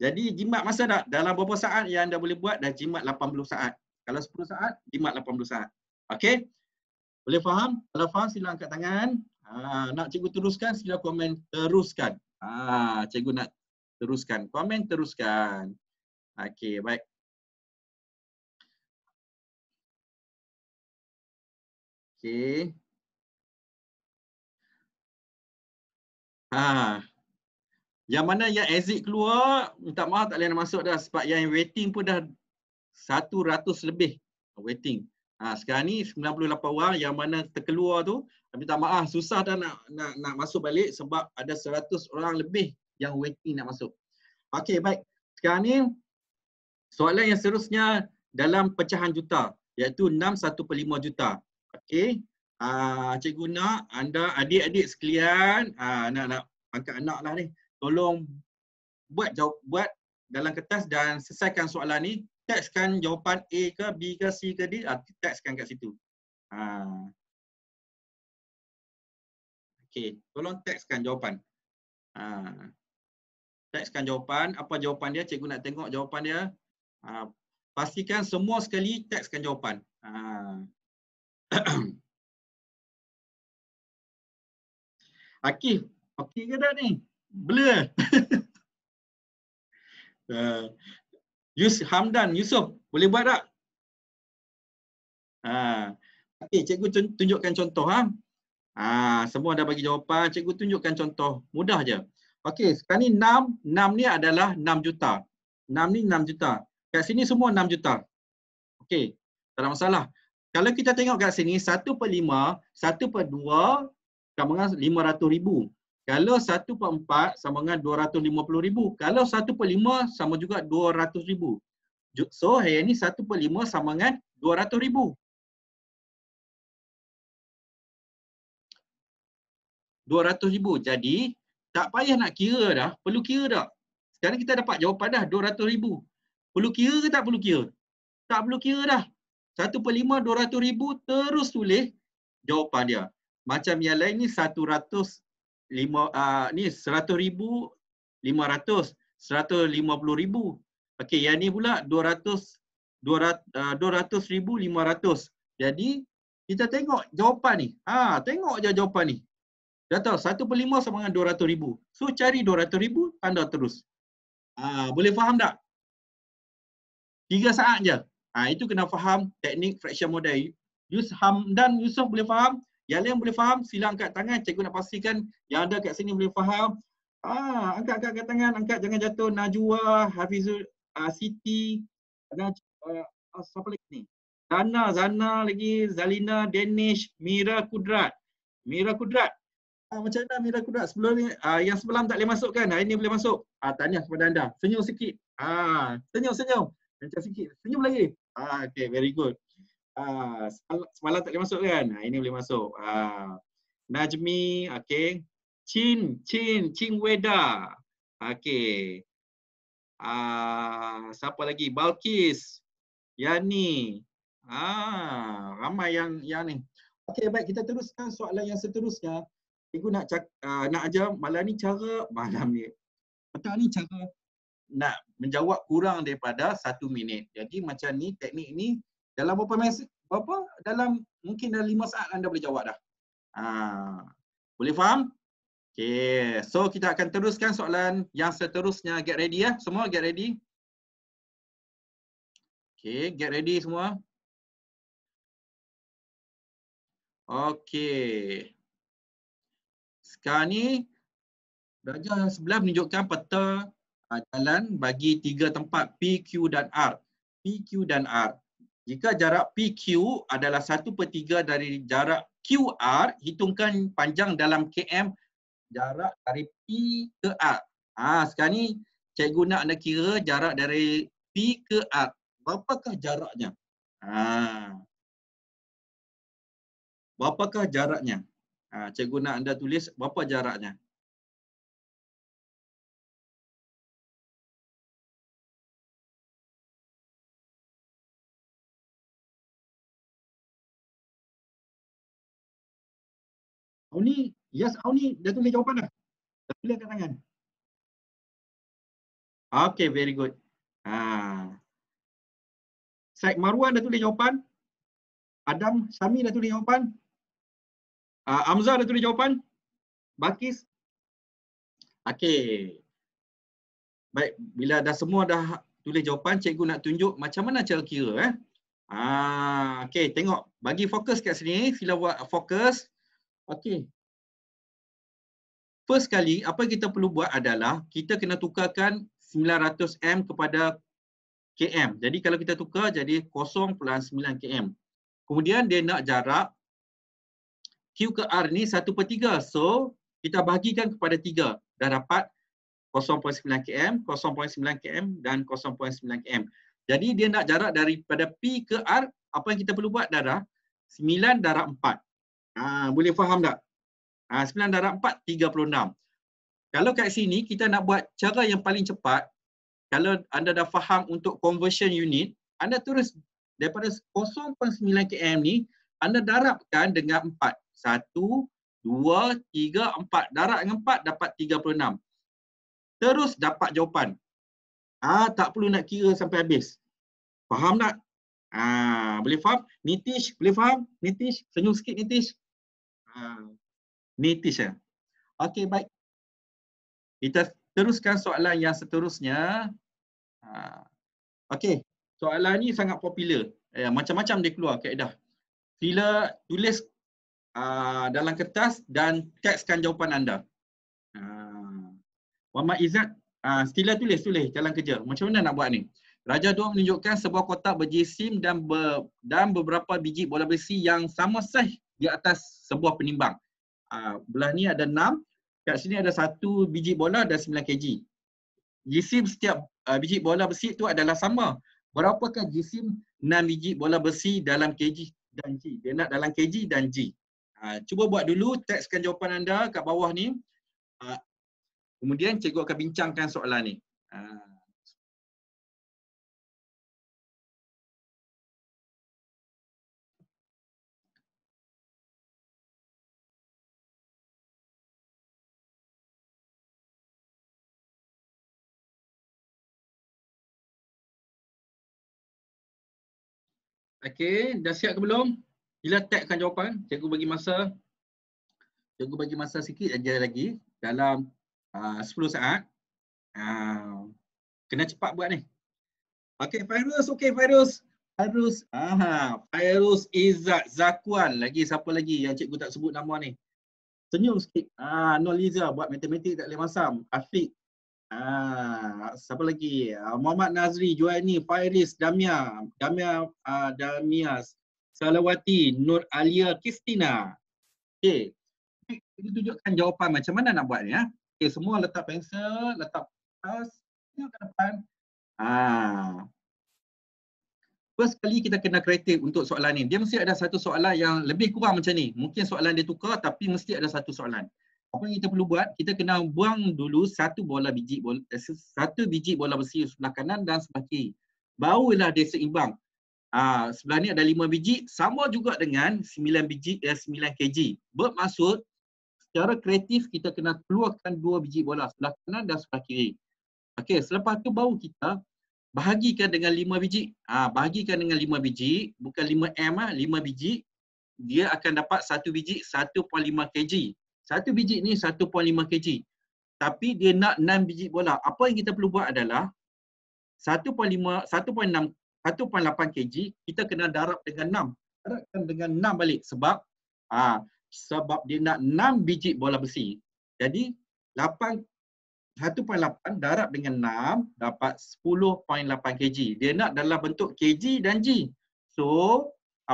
Jadi jimat masa tak? Dalam berapa saat yang anda boleh buat dah jimat 80 saat. Kalau 10 saat, jimat 80 saat. Okey. Boleh faham? Kalau faham sila angkat tangan. Ha, nak cikgu teruskan sila komen teruskan. Ah cikgu nak teruskan. Komen teruskan. Okey, baik. Okey. Ha. Yang mana yang exit keluar, minta maaf tak boleh nak masuk dah sebab yang waiting pun dah 100 lebih waiting. Ha, sekarang ni 98 orang yang mana terkeluar tu, minta maaf susah dah nak nak nak masuk balik sebab ada 100 orang lebih yang waiting nak masuk. Okey, baik. Sekarang ni soalan yang seterusnya dalam pecahan juta iaitu 6 1 per 5 juta. Okay, Uh, ah, cikgu nak anda adik-adik sekalian, anak-anak ah, uh, angkat anak lah ni, tolong buat jawab buat dalam kertas dan selesaikan soalan ni. Tekskan jawapan A ke B ke C ke D, uh, tekskan kat situ. Uh. Okey, tolong tekskan jawapan. Uh. Tekskan jawapan, apa jawapan dia, cikgu nak tengok jawapan dia. Uh, pastikan semua sekali tekskan jawapan. Uh. Akif, okey ke dah ni? Blur. uh, Yus Hamdan Yusuf, boleh buat tak? Ah, Uh, okey, cikgu tunjukkan contoh ha. Ha, semua dah bagi jawapan, cikgu tunjukkan contoh mudah je. Okey, sekarang ni 6, 6 ni adalah 6 juta. 6 ni 6 juta. Kat sini semua 6 juta. Okey, tak ada masalah. Kalau kita tengok kat sini 1 per 5, 1 per 2 sama dengan 500 ribu. Kalau 1 per 4 sama dengan 250 ribu. Kalau 1 per 5 sama juga 200 ribu. So hari ni 1 per 5 sama dengan 200 ribu. RM200,000. Jadi tak payah nak kira dah. Perlu kira tak? Sekarang kita dapat jawapan dah RM200,000. Perlu kira ke tak perlu kira? Tak perlu kira dah. Satu per lima, dua ratus ribu terus tulis jawapan dia. Macam yang lain ni satu ratus lima, ah, ni seratus ribu lima ratus, seratus lima puluh ribu. Okey, yang ni pula dua ratus, ah, dua ratus ribu lima ratus. Jadi, kita tengok jawapan ni. Ha, tengok je jawapan ni. Dah tahu, satu per lima sama dengan dua ratus ribu. So, cari dua ratus ribu, tanda terus. Ha, boleh faham tak? Tiga saat je. Ha, itu kena faham teknik fraction model. Yus Hamdan Yusof boleh faham. Yang lain boleh faham, sila angkat tangan. Cikgu nak pastikan yang ada kat sini boleh faham. Ah, angkat, angkat, angkat tangan. Angkat, jangan jatuh. Najwa, Hafizul uh, Siti. Dan, uh, ha, uh, siapa lagi ni? Zana, Zana lagi. Zalina, Danish, Mira Kudrat. Mira Kudrat. Ha, macam mana Mira Kudrat? Sebelum ni, uh, yang sebelum tak boleh masukkan, kan? Hari ni boleh masuk. Ah, tanya kepada anda. Senyum sikit. Ah, senyum, senyum. Macam sikit. Senyum lagi. Ah, okay, very good. Ah, semalam tak boleh masuk kan? Ah, ini boleh masuk. Ah, Najmi, okay. Chin, Chin, Ching Weda. Okay. Ah, siapa lagi? Balkis. Yani. Ah, ramai yang yang ni. Okay, baik. Kita teruskan soalan yang seterusnya. Cikgu nak cak, uh, nak ajar malam ni cara malam ni. Petang ni cara nak menjawab kurang daripada satu minit. Jadi macam ni teknik ni dalam berapa minit? Berapa? Dalam mungkin dalam lima saat anda boleh jawab dah. Ha. Boleh faham? Okay. So kita akan teruskan soalan yang seterusnya. Get ready ya. Semua get ready. Okay. Get ready semua. Okay. Sekarang ni Belajar yang sebelah menunjukkan peta Ah, jalan bagi tiga tempat PQ dan R. PQ dan R. Jika jarak PQ adalah satu per tiga dari jarak QR, hitungkan panjang dalam km jarak dari P ke R. Ah, ha, sekarang ni cikgu nak anda kira jarak dari P ke R. Berapakah jaraknya? Ha. Berapakah jaraknya? Ha, cikgu nak anda tulis berapa jaraknya? Aw ni, yes aw ni dah tulis jawapan dah. Dah tulis kat tangan. Okay, very good. Ha. Syed Marwan dah tulis jawapan. Adam Sami dah tulis jawapan. Uh, ah, Amzah dah tulis jawapan. Bakis. Okay. Baik, bila dah semua dah tulis jawapan, cikgu nak tunjuk macam mana cara kira. Eh? Ah, okay, tengok. Bagi fokus kat sini, sila buat fokus. Okey. First kali apa yang kita perlu buat adalah kita kena tukarkan 900M kepada KM. Jadi kalau kita tukar jadi 0.9 KM. Kemudian dia nak jarak Q ke R ni 1 per 3. So kita bahagikan kepada 3. Dah dapat 0.9 KM, 0.9 KM dan 0.9 KM. Jadi dia nak jarak daripada P ke R, apa yang kita perlu buat darah? 9 darah 4. Ha, boleh faham tak? Ha, ah, 9 darab 4, 36. Kalau kat sini kita nak buat cara yang paling cepat, kalau anda dah faham untuk conversion unit, anda terus daripada 0.9 km ni, anda darabkan dengan 4. 1, 2, 3, 4. Darab dengan 4 dapat 36. Terus dapat jawapan. Ah ha, tak perlu nak kira sampai habis. Faham tak? Ah boleh faham? Nitish, boleh faham? Nitish, senyum sikit Nitish. Ha. notice ya. Okey baik. Kita teruskan soalan yang seterusnya. Ha. Okey, soalan ni sangat popular. Eh, macam-macam dia keluar kaedah. Sila tulis uh, dalam kertas dan tekskan jawapan anda. Ha. Uh, Izzat, uh, sila tulis, tulis jalan kerja. Macam mana nak buat ni? Raja Dua menunjukkan sebuah kotak berjisim dan ber, dan beberapa biji bola besi yang sama saiz di atas sebuah penimbang. Uh, belah ni ada 6, kat sini ada satu biji bola dan 9 kg. Jisim setiap uh, biji bola besi tu adalah sama. Berapakah jisim 6 biji bola besi dalam kg dan g? Dia nak dalam kg dan g. Uh, cuba buat dulu, tekskan jawapan anda kat bawah ni. Uh, kemudian cikgu akan bincangkan soalan ni. Uh, Okay, dah siap ke belum? Bila tagkan jawapan, cikgu bagi masa. Cikgu bagi masa sikit aja lagi dalam ah, uh, 10 saat. Uh, kena cepat buat ni. Okay, virus, okay virus. Virus. Aha, virus Izzat Zakuan. Lagi siapa lagi yang cikgu tak sebut nama ni? Senyum sikit. Ah, Nur buat matematik tak boleh masam. Afiq Ah, siapa lagi? Ah, Muhammad Nazri, Juani, Fairis, Damia, Damia, ah, Damias, Salawati, Nur Alia, Kristina. Okey. ini tunjukkan jawapan macam mana nak buat ni ya. Okey, semua letak pensel, letak kertas, tengok ke depan. Ah. First kali kita kena kreatif untuk soalan ni. Dia mesti ada satu soalan yang lebih kurang macam ni. Mungkin soalan dia tukar tapi mesti ada satu soalan apa yang kita perlu buat kita kena buang dulu satu bola biji bola, eh, satu biji bola besi sebelah kanan dan sebelah kiri barulah dia seimbang Aa, ah, sebelah ni ada lima biji sama juga dengan sembilan biji eh, sembilan kg bermaksud secara kreatif kita kena keluarkan dua biji bola sebelah kanan dan sebelah kiri okey selepas tu baru kita bahagikan dengan lima biji Aa, ah, bahagikan dengan lima biji bukan lima m ah lima biji dia akan dapat satu biji 1.5 kg satu biji ni 1.5 kg. Tapi dia nak 6 biji bola. Apa yang kita perlu buat adalah 1.5, 1.6, 1.8 kg kita kena darab dengan 6. Darabkan dengan 6 balik sebab aa, ha, sebab dia nak 6 biji bola besi. Jadi 8 1.8 darab dengan 6 dapat 10.8 kg. Dia nak dalam bentuk kg dan g. So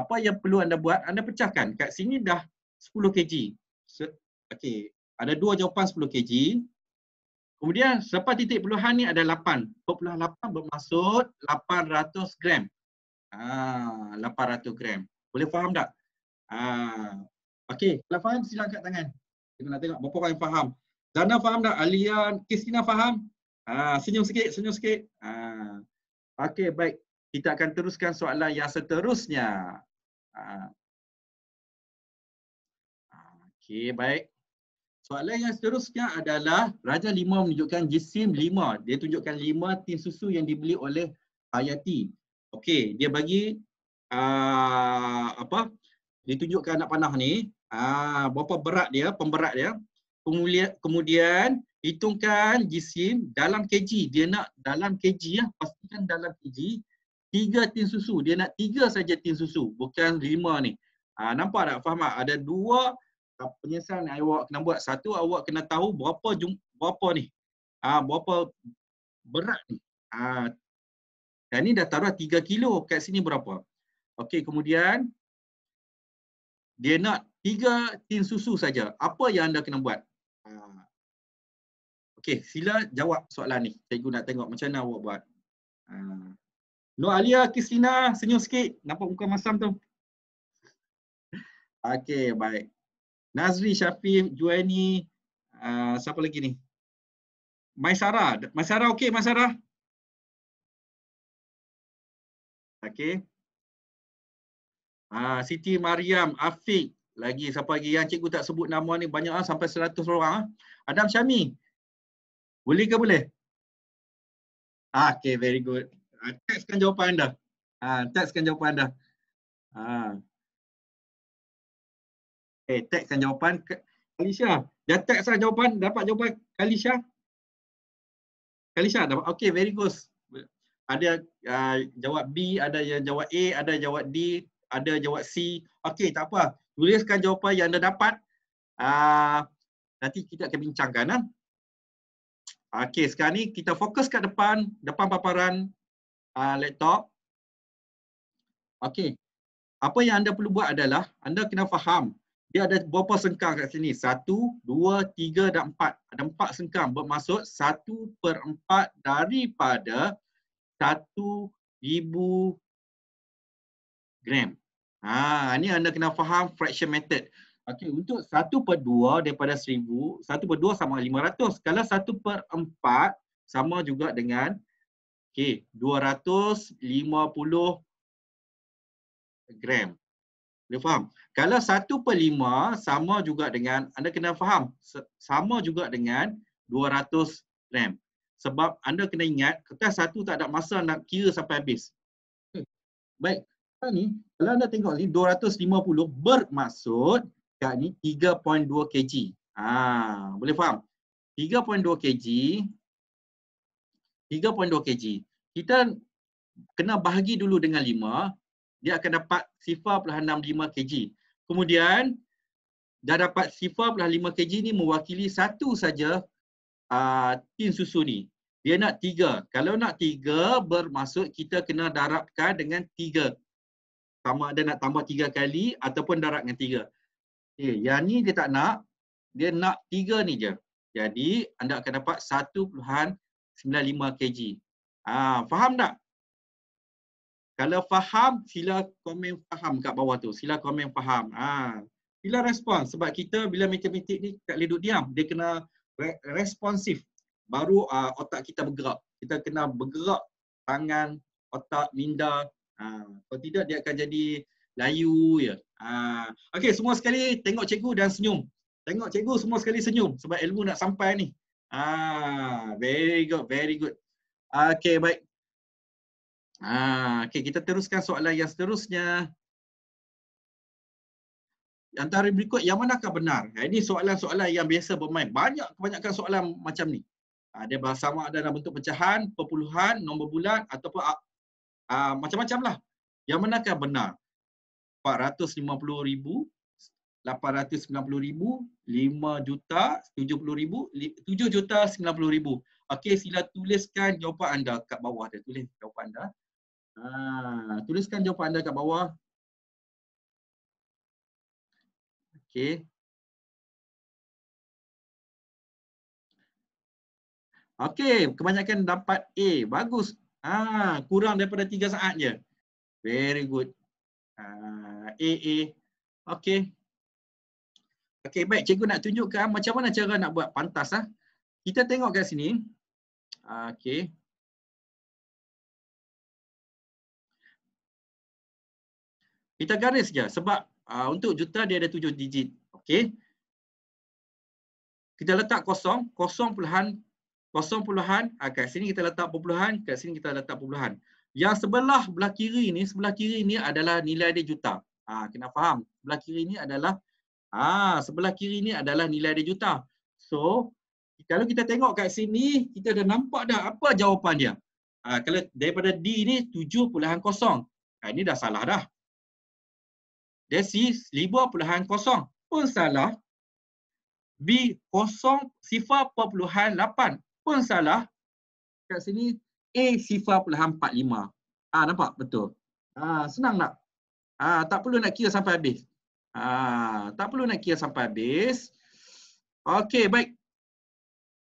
apa yang perlu anda buat? Anda pecahkan. Kat sini dah 10 kg. Okey, ada dua jawapan 10 kg. Kemudian selepas titik puluhan ni ada 8. 48 bermaksud 800 gram. Ah, 800 gram. Boleh faham tak? Ah, okey, kalau faham sila angkat tangan. Kita nak tengok berapa orang yang faham. Zana faham tak? Alian, Kristina faham? Ah, senyum sikit, senyum sikit. Ah. Okey, baik. Kita akan teruskan soalan yang seterusnya. Ah. Okey, baik. Soalan yang seterusnya adalah Raja Lima menunjukkan jisim lima. Dia tunjukkan lima tin susu yang dibeli oleh Hayati. Okey, dia bagi uh, apa? Ditunjukkan anak panah ni. Uh, berapa berat dia, pemberat dia. Kemudian, kemudian hitungkan jisim dalam kg. Dia nak dalam kg ya. Pastikan dalam kg. Tiga tin susu. Dia nak tiga saja tin susu. Bukan lima ni. Uh, nampak tak? Faham tak? Ada dua penyesalan yang awak kena buat satu awak kena tahu berapa jum, berapa ni ah ha, berapa berat ni ah ha, dan ni dah taruh 3 kilo kat sini berapa okey kemudian dia nak 3 tin susu saja apa yang anda kena buat ha, okey sila jawab soalan ni cikgu nak tengok macam mana awak buat ha, Nur Alia Kislina senyum sikit nampak muka masam tu Okey, baik. Nazri Syafi Juani uh, siapa lagi ni? Maisara, Maisara okey Maisara? Okey. uh, Siti Mariam Afiq lagi siapa lagi yang cikgu tak sebut nama ni banyak ah sampai seratus orang ah. Adam Syami. Boleh ke boleh? Ah, okay, very good. Uh, ah, teks kan jawapan anda. Ah, uh, jawapan anda. Ah. Okay, eh, teks dan jawapan Kalisha. Dah teks dan jawapan, dapat jawapan Kalisha? Kalisha dapat. Okay, very good. Ada uh, jawab B, ada yang jawab A, ada jawab D, ada jawab C. Okay, tak apa. Tuliskan jawapan yang anda dapat. Uh, nanti kita akan bincangkan. Ha? Okay, sekarang ni kita fokus kat depan, depan paparan uh, laptop. Okay, apa yang anda perlu buat adalah anda kena faham dia ada berapa sengkang kat sini? Satu, dua, tiga dan empat. Ada empat sengkang bermaksud satu per empat daripada satu ribu gram. Ha, ini anda kena faham fraction method. Okay, untuk satu per dua daripada seribu, satu per dua sama lima ratus. Kalau satu per empat sama juga dengan okey, dua ratus lima puluh gram. Boleh faham? Kalau 1 per 5 sama juga dengan, anda kena faham, sama juga dengan 200 gram. Sebab anda kena ingat, kertas satu tak ada masa nak kira sampai habis. Hmm. Baik, sekarang ni, kalau anda tengok ni, 250 bermaksud kat ni 3.2 kg. Ha, boleh faham? 3.2 kg, 3.2 kg. Kita kena bahagi dulu dengan 5, dia akan dapat sifar perlahan 65 kg. Kemudian dah dapat sifar 5 kg ni mewakili satu saja uh, tin susu ni. Dia nak tiga. Kalau nak tiga bermaksud kita kena darabkan dengan tiga. Sama ada nak tambah tiga kali ataupun darab dengan tiga. Okay, eh, yang ni dia tak nak. Dia nak tiga ni je. Jadi anda akan dapat 1.95 kg. Ah, faham tak? Kalau faham, sila komen faham kat bawah tu. Sila komen faham. Ha. Sila respon. Sebab kita bila matematik ni tak boleh duduk diam. Dia kena re- responsif. Baru uh, otak kita bergerak. Kita kena bergerak tangan, otak, minda. Ha. Kalau tidak, dia akan jadi layu. Ya. Ha. Okay, semua sekali tengok cikgu dan senyum. Tengok cikgu semua sekali senyum. Sebab ilmu nak sampai ni. Ah, very good, very good. Okay, baik. Ah, okay, kita teruskan soalan yang seterusnya. Antara berikut, yang manakah benar? Ini soalan-soalan yang biasa bermain. Banyak kebanyakan soalan macam ni. Ada sama ada dalam bentuk pecahan, perpuluhan, nombor bulan ataupun uh, macam-macam lah. Yang manakah benar? 450 ribu, 890 ribu, 5 juta, 70 ribu, 7 juta, 90 ribu. Okey, sila tuliskan jawapan anda kat bawah. Dia tulis jawapan anda. Ah, tuliskan jawapan anda kat bawah. Okey. Okey, kebanyakan dapat A. Bagus. Ah, kurang daripada 3 saat je. Very good. Ha, A, A. Okey. Okey, baik. Cikgu nak tunjukkan macam mana cara nak buat pantas. Ha? Kita tengok kat sini. Ah, okey. Kita garis je sebab uh, untuk juta dia ada tujuh digit. Okey. Kita letak kosong, kosong puluhan, kosong puluhan. Uh, kat sini kita letak puluhan, kat sini kita letak puluhan. Yang sebelah belah kiri ni, sebelah kiri ni adalah nilai dia juta. Ah, kena faham. Sebelah kiri ni adalah ah, sebelah kiri ni adalah nilai dia juta. So, kalau kita tengok kat sini, kita dah nampak dah apa jawapan dia. Ah, kalau daripada D ni tujuh puluhan kosong, ah, ini dah salah dah desi libur puluhan kosong pun salah. B kosong sifar puluhan lapan pun salah. Kat sini A sifar puluhan empat lima. Ah nampak? Betul. Ah senang tak? Ah tak perlu nak kira sampai habis. Ah tak perlu nak kira sampai habis. Okay baik.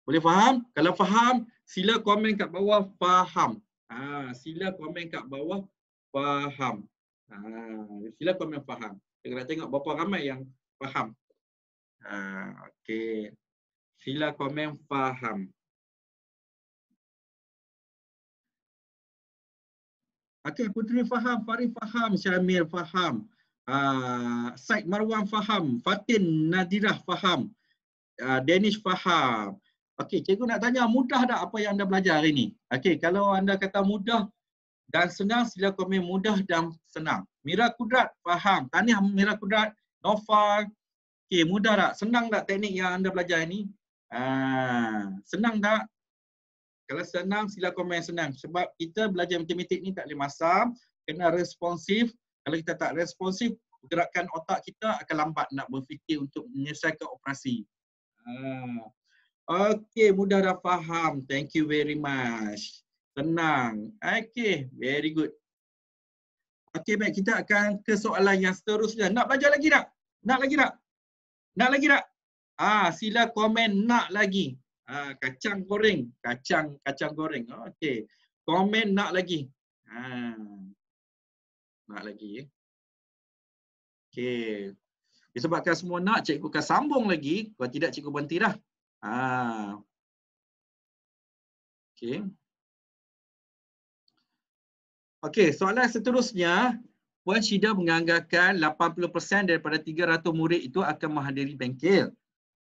Boleh faham? Kalau faham, sila komen kat bawah faham. Ah sila komen kat bawah faham. Ha, sila komen yang faham. Kita nak tengok berapa ramai yang faham. Ha, okay. Sila komen faham. Okay, Putri faham, Farid faham, Syamil faham. Uh, ha, Syed Marwan faham, Fatin Nadirah faham, uh, Danish faham. Okey, cikgu nak tanya mudah tak apa yang anda belajar hari ni? Okey, kalau anda kata mudah, dan senang sila komen mudah dan senang. Mira Kudrat faham. Tahniah Mira Kudrat, Nova. Okey, mudah tak? Senang tak teknik yang anda belajar ini? Uh, senang tak? Kalau senang sila komen senang sebab kita belajar matematik ni tak boleh masam, kena responsif. Kalau kita tak responsif, gerakan otak kita akan lambat nak berfikir untuk menyelesaikan operasi. Uh, Okey, mudah dah faham. Thank you very much. Tenang. Okay. Very good. Okay baik. Kita akan ke soalan yang seterusnya. Nak belajar lagi tak? Nak lagi tak? Nak lagi tak? Ah, sila komen nak lagi. Ah, kacang goreng. Kacang kacang goreng. Oh, okay. Komen nak lagi. Ah. Nak lagi. Eh? Ya. Okay. Disebabkan semua nak, cikgu akan sambung lagi. Kalau tidak, cikgu berhenti dah. Ah. Okay. Okey, soalan seterusnya, Puan Syida menganggarkan 80% daripada 300 murid itu akan menghadiri bengkel.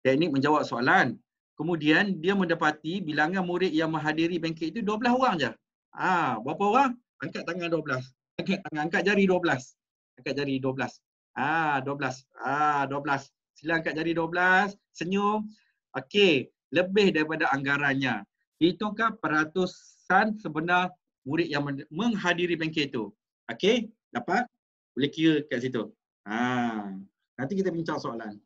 Teknik menjawab soalan. Kemudian dia mendapati bilangan murid yang menghadiri bengkel itu 12 orang je. Ha, berapa orang? Angkat tangan 12. Angkat tangan, angkat jari 12. Angkat jari 12. Ah, ha, 12. Ah, ha, 12. Sila angkat jari 12, senyum. Okey, lebih daripada anggarannya. Itu kan peratusan sebenar murid yang menghadiri bengkel itu. Okey, dapat? Boleh kira kat situ. Ha. Nanti kita bincang soalan.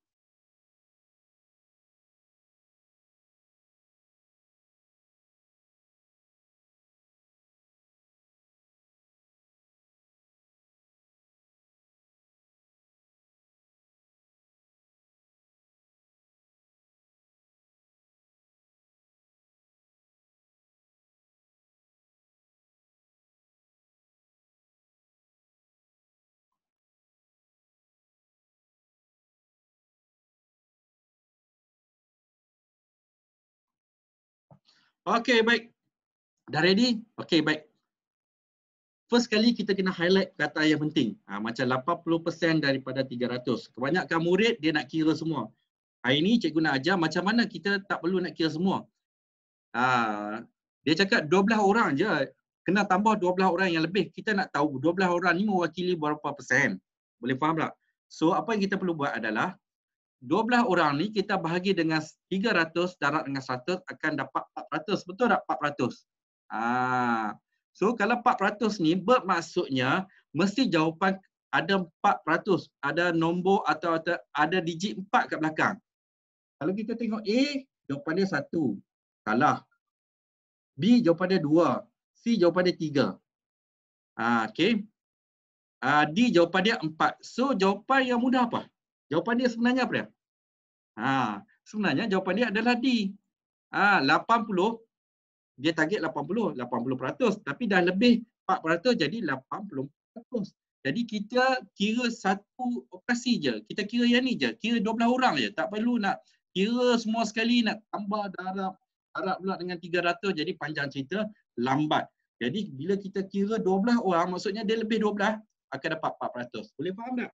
Okay, baik. Dah ready? Okay, baik. First kali kita kena highlight kata yang penting. Ha, macam 80% daripada 300. Kebanyakan murid dia nak kira semua. Hari ni cikgu nak ajar macam mana kita tak perlu nak kira semua. Ha, dia cakap 12 orang je. Kena tambah 12 orang yang lebih. Kita nak tahu 12 orang ni mewakili berapa persen. Boleh faham tak? So apa yang kita perlu buat adalah 12 orang ni kita bahagi dengan 300 darat dengan 100 akan dapat 400 betul tak 400 ah so kalau 400 ni bermaksudnya mesti jawapan ada 400 ada nombor atau, atau ada digit 4 kat belakang kalau kita tengok A jawapan dia 1 salah B jawapan dia 2 C jawapan dia 3 ah okey ah D jawapan dia 4 so jawapan yang mudah apa Jawapan dia sebenarnya apa dia? Ha, sebenarnya jawapan dia adalah D. Ha, 80 dia target 80, 80% tapi dah lebih 4% jadi 80%. Jadi kita kira satu operasi je. Kita kira yang ni je. Kira 12 orang je. Tak perlu nak kira semua sekali nak tambah darab darab pula dengan 300 jadi panjang cerita lambat. Jadi bila kita kira 12 orang maksudnya dia lebih 12 akan dapat 4%. Boleh faham tak?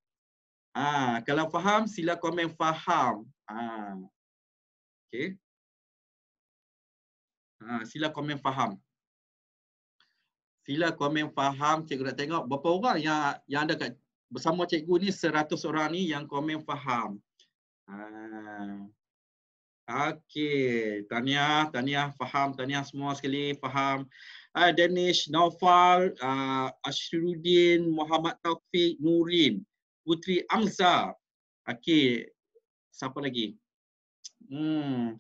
Ah, kalau faham sila komen faham. Ah. Okey. Ah, sila komen faham. Sila komen faham cikgu nak tengok berapa orang yang yang ada kat bersama cikgu ni seratus orang ni yang komen faham. Ah. Okey, Tania, Tania faham, Tania semua sekali faham. Ah, Danish, Naufal, ah, Ashrudin, Muhammad Taufik, Nurin. Putri Amza, Okey, siapa lagi? Hmm.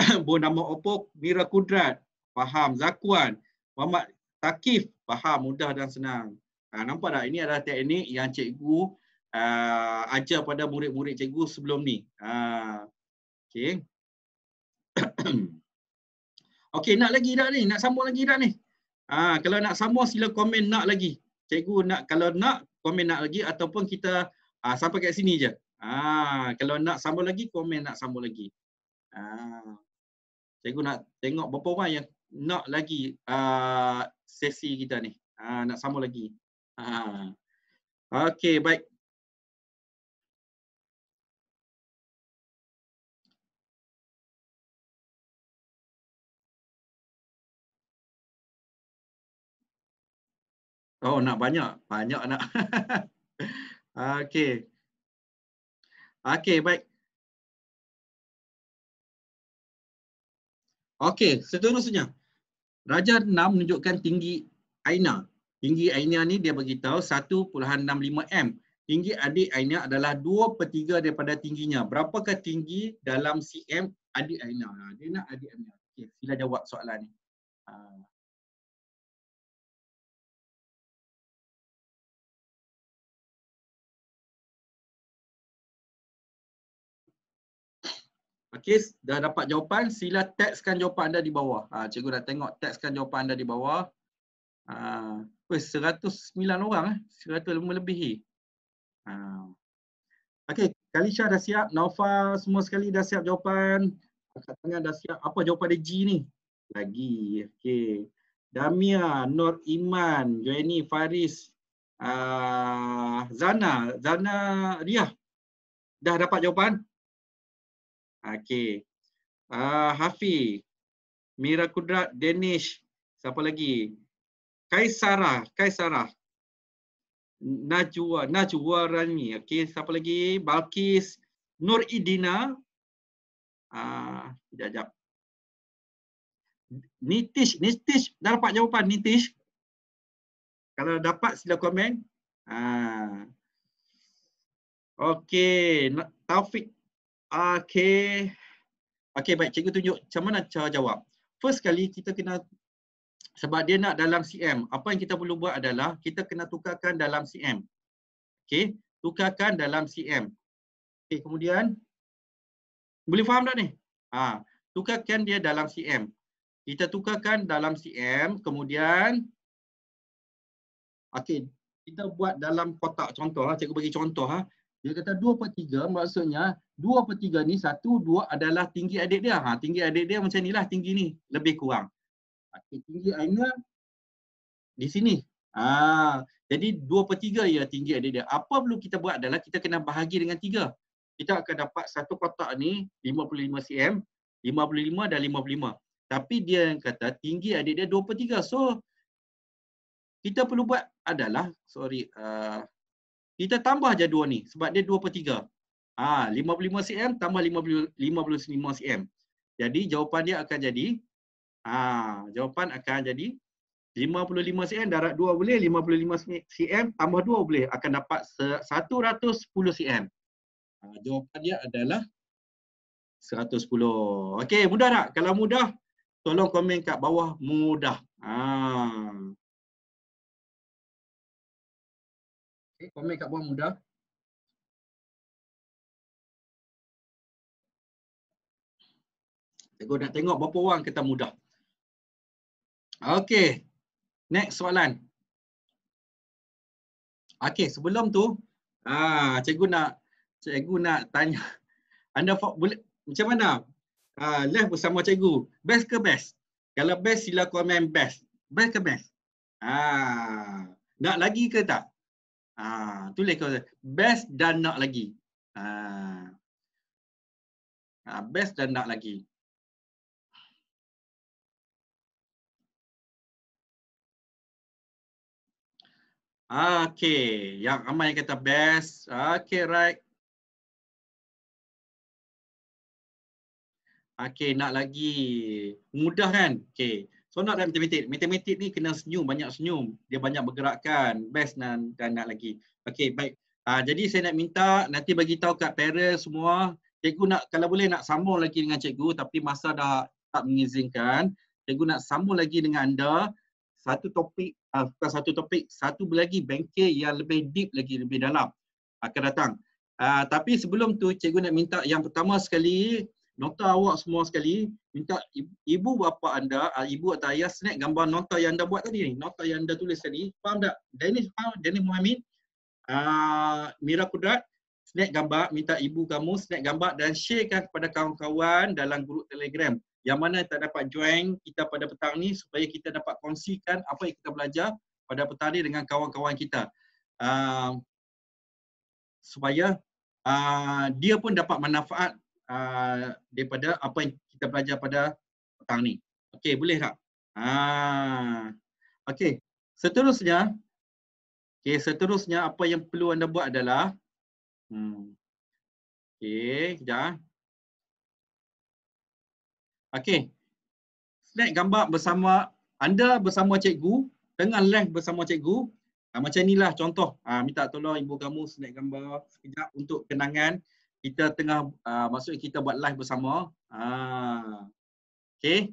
Bu nama Opok Mira Kudrat. Faham Zakuan. Muhammad Takif faham mudah dan senang. Ha, nampak tak ini adalah teknik yang cikgu uh, ajar pada murid-murid cikgu sebelum ni. Ha. Okey. Okey, nak lagi dah ni? Nak sambung lagi dah ni? Ha, kalau nak sambung sila komen nak lagi. Cikgu nak kalau nak komen nak lagi ataupun kita uh, ah, sampai kat sini je. Ah, kalau nak sambung lagi, komen nak sambung lagi. Ah, cikgu nak tengok berapa orang yang nak lagi uh, sesi kita ni. Ah, nak sambung lagi. Ah. Okey, baik. Oh nak banyak? Banyak nak. okay. Okay baik. Okay seterusnya. Raja 6 menunjukkan tinggi Aina. Tinggi Aina ni dia beritahu 1.65 M. Tinggi adik Aina adalah 2 per 3 daripada tingginya. Berapakah tinggi dalam CM adik Aina? Dia nak adik Aina. Okay, sila jawab soalan ni. Uh. Okay, dah dapat jawapan, sila tekskan jawapan anda di bawah. Ha, cikgu dah tengok tekskan jawapan anda di bawah. Ha, wih, 109 orang eh, 100 lebih lebih. Ha. Okey, Kalisha dah siap, Nova semua sekali dah siap jawapan. Angkat tangan dah siap. Apa jawapan dia G ni? Lagi. Okay. Damia, Nur Iman, Joanny, Faris, uh, Zana, Zana Riah. Dah dapat jawapan? Okay, Uh, Hafi, Mira Kudrat, Danish, siapa lagi? Kaisara, Kaisara. Najwa, Najwa Rani. okay, siapa lagi? Balkis, Nur Idina. Ah, uh, jap. Nitish, Nitish dah dapat jawapan Nitish. Kalau dapat sila komen. Ah. Uh. Okey, Taufik Okay. Okay baik cikgu tunjuk macam mana cara jawab. First kali kita kena sebab dia nak dalam CM. Apa yang kita perlu buat adalah kita kena tukarkan dalam CM. Okay. Tukarkan dalam CM. Okay kemudian. Boleh faham tak ni? Ha. Tukarkan dia dalam CM. Kita tukarkan dalam CM. Kemudian. Okay. Kita buat dalam kotak contoh. Ha. Cikgu bagi contoh. Ha. Dia kata 2 per 3 maksudnya dua per tiga ni satu dua adalah tinggi adik dia. Ha, tinggi adik dia macam inilah tinggi ni lebih kurang. Okay, tinggi angle di sini. Ha, jadi dua per tiga ya tinggi adik dia. Apa perlu kita buat adalah kita kena bahagi dengan tiga. Kita akan dapat satu kotak ni 55 cm, 55 dan 55. Tapi dia yang kata tinggi adik dia 2 per 3. So kita perlu buat adalah, sorry, uh, kita tambah je 2 ni sebab dia 2 per 3. Ah, 55 cm tambah 55 cm. Jadi jawapan dia akan jadi ah, jawapan akan jadi 55 cm darat 2 boleh 55 cm tambah 2 boleh akan dapat 110 cm. Ah, jawapan dia adalah 110. Okey, mudah tak? Kalau mudah tolong komen kat bawah mudah. Ah. Ha. Okay, komen kat bawah mudah. Cikgu nak tengok berapa orang kita mudah. Okay, Next soalan. Okay, sebelum tu ah cikgu nak cikgu nak tanya anda boleh macam mana? Ah live bersama cikgu. Best ke best? Kalau best sila komen best. Best ke best? Ah nak lagi ke tak? Ah tulis kau best dan nak lagi. Ah Ah best dan nak lagi. Okay, yang ramai yang kata best. Okay, right. Okay, nak lagi. Mudah kan? Okay. So nak dalam matematik. Matematik ni kena senyum, banyak senyum. Dia banyak bergerakkan. Best dan, dan nak lagi. Okay, baik. Uh, jadi saya nak minta nanti bagi tahu kat parents semua. Cikgu nak kalau boleh nak sambung lagi dengan cikgu tapi masa dah tak mengizinkan. Cikgu nak sambung lagi dengan anda satu topik uh, bukan satu topik satu lagi banker yang lebih deep lagi lebih dalam akan datang. Uh, tapi sebelum tu cikgu nak minta yang pertama sekali nota awak semua sekali minta ibu bapa anda uh, ibu atau ayah snap gambar nota yang anda buat tadi ni nota yang anda tulis tadi faham tak Dennis faham Dennis Muhammad uh, Mira Kudrat snap gambar minta ibu kamu snap gambar dan sharekan kepada kawan-kawan dalam grup Telegram yang mana tak dapat join kita pada petang ni supaya kita dapat kongsikan apa yang kita belajar pada petang ni dengan kawan-kawan kita. Uh, supaya uh, dia pun dapat manfaat uh, daripada apa yang kita belajar pada petang ni. Okey, boleh tak? Uh, Okey, seterusnya Okey, seterusnya apa yang perlu anda buat adalah hmm, Okey, sekejap Okay, Snap gambar bersama anda bersama cikgu tengah live bersama cikgu. Ha, macam inilah contoh. Ha, minta tolong ibu kamu snap gambar sekejap untuk kenangan kita tengah uh, ah, maksud kita buat live bersama. Ha. Okey.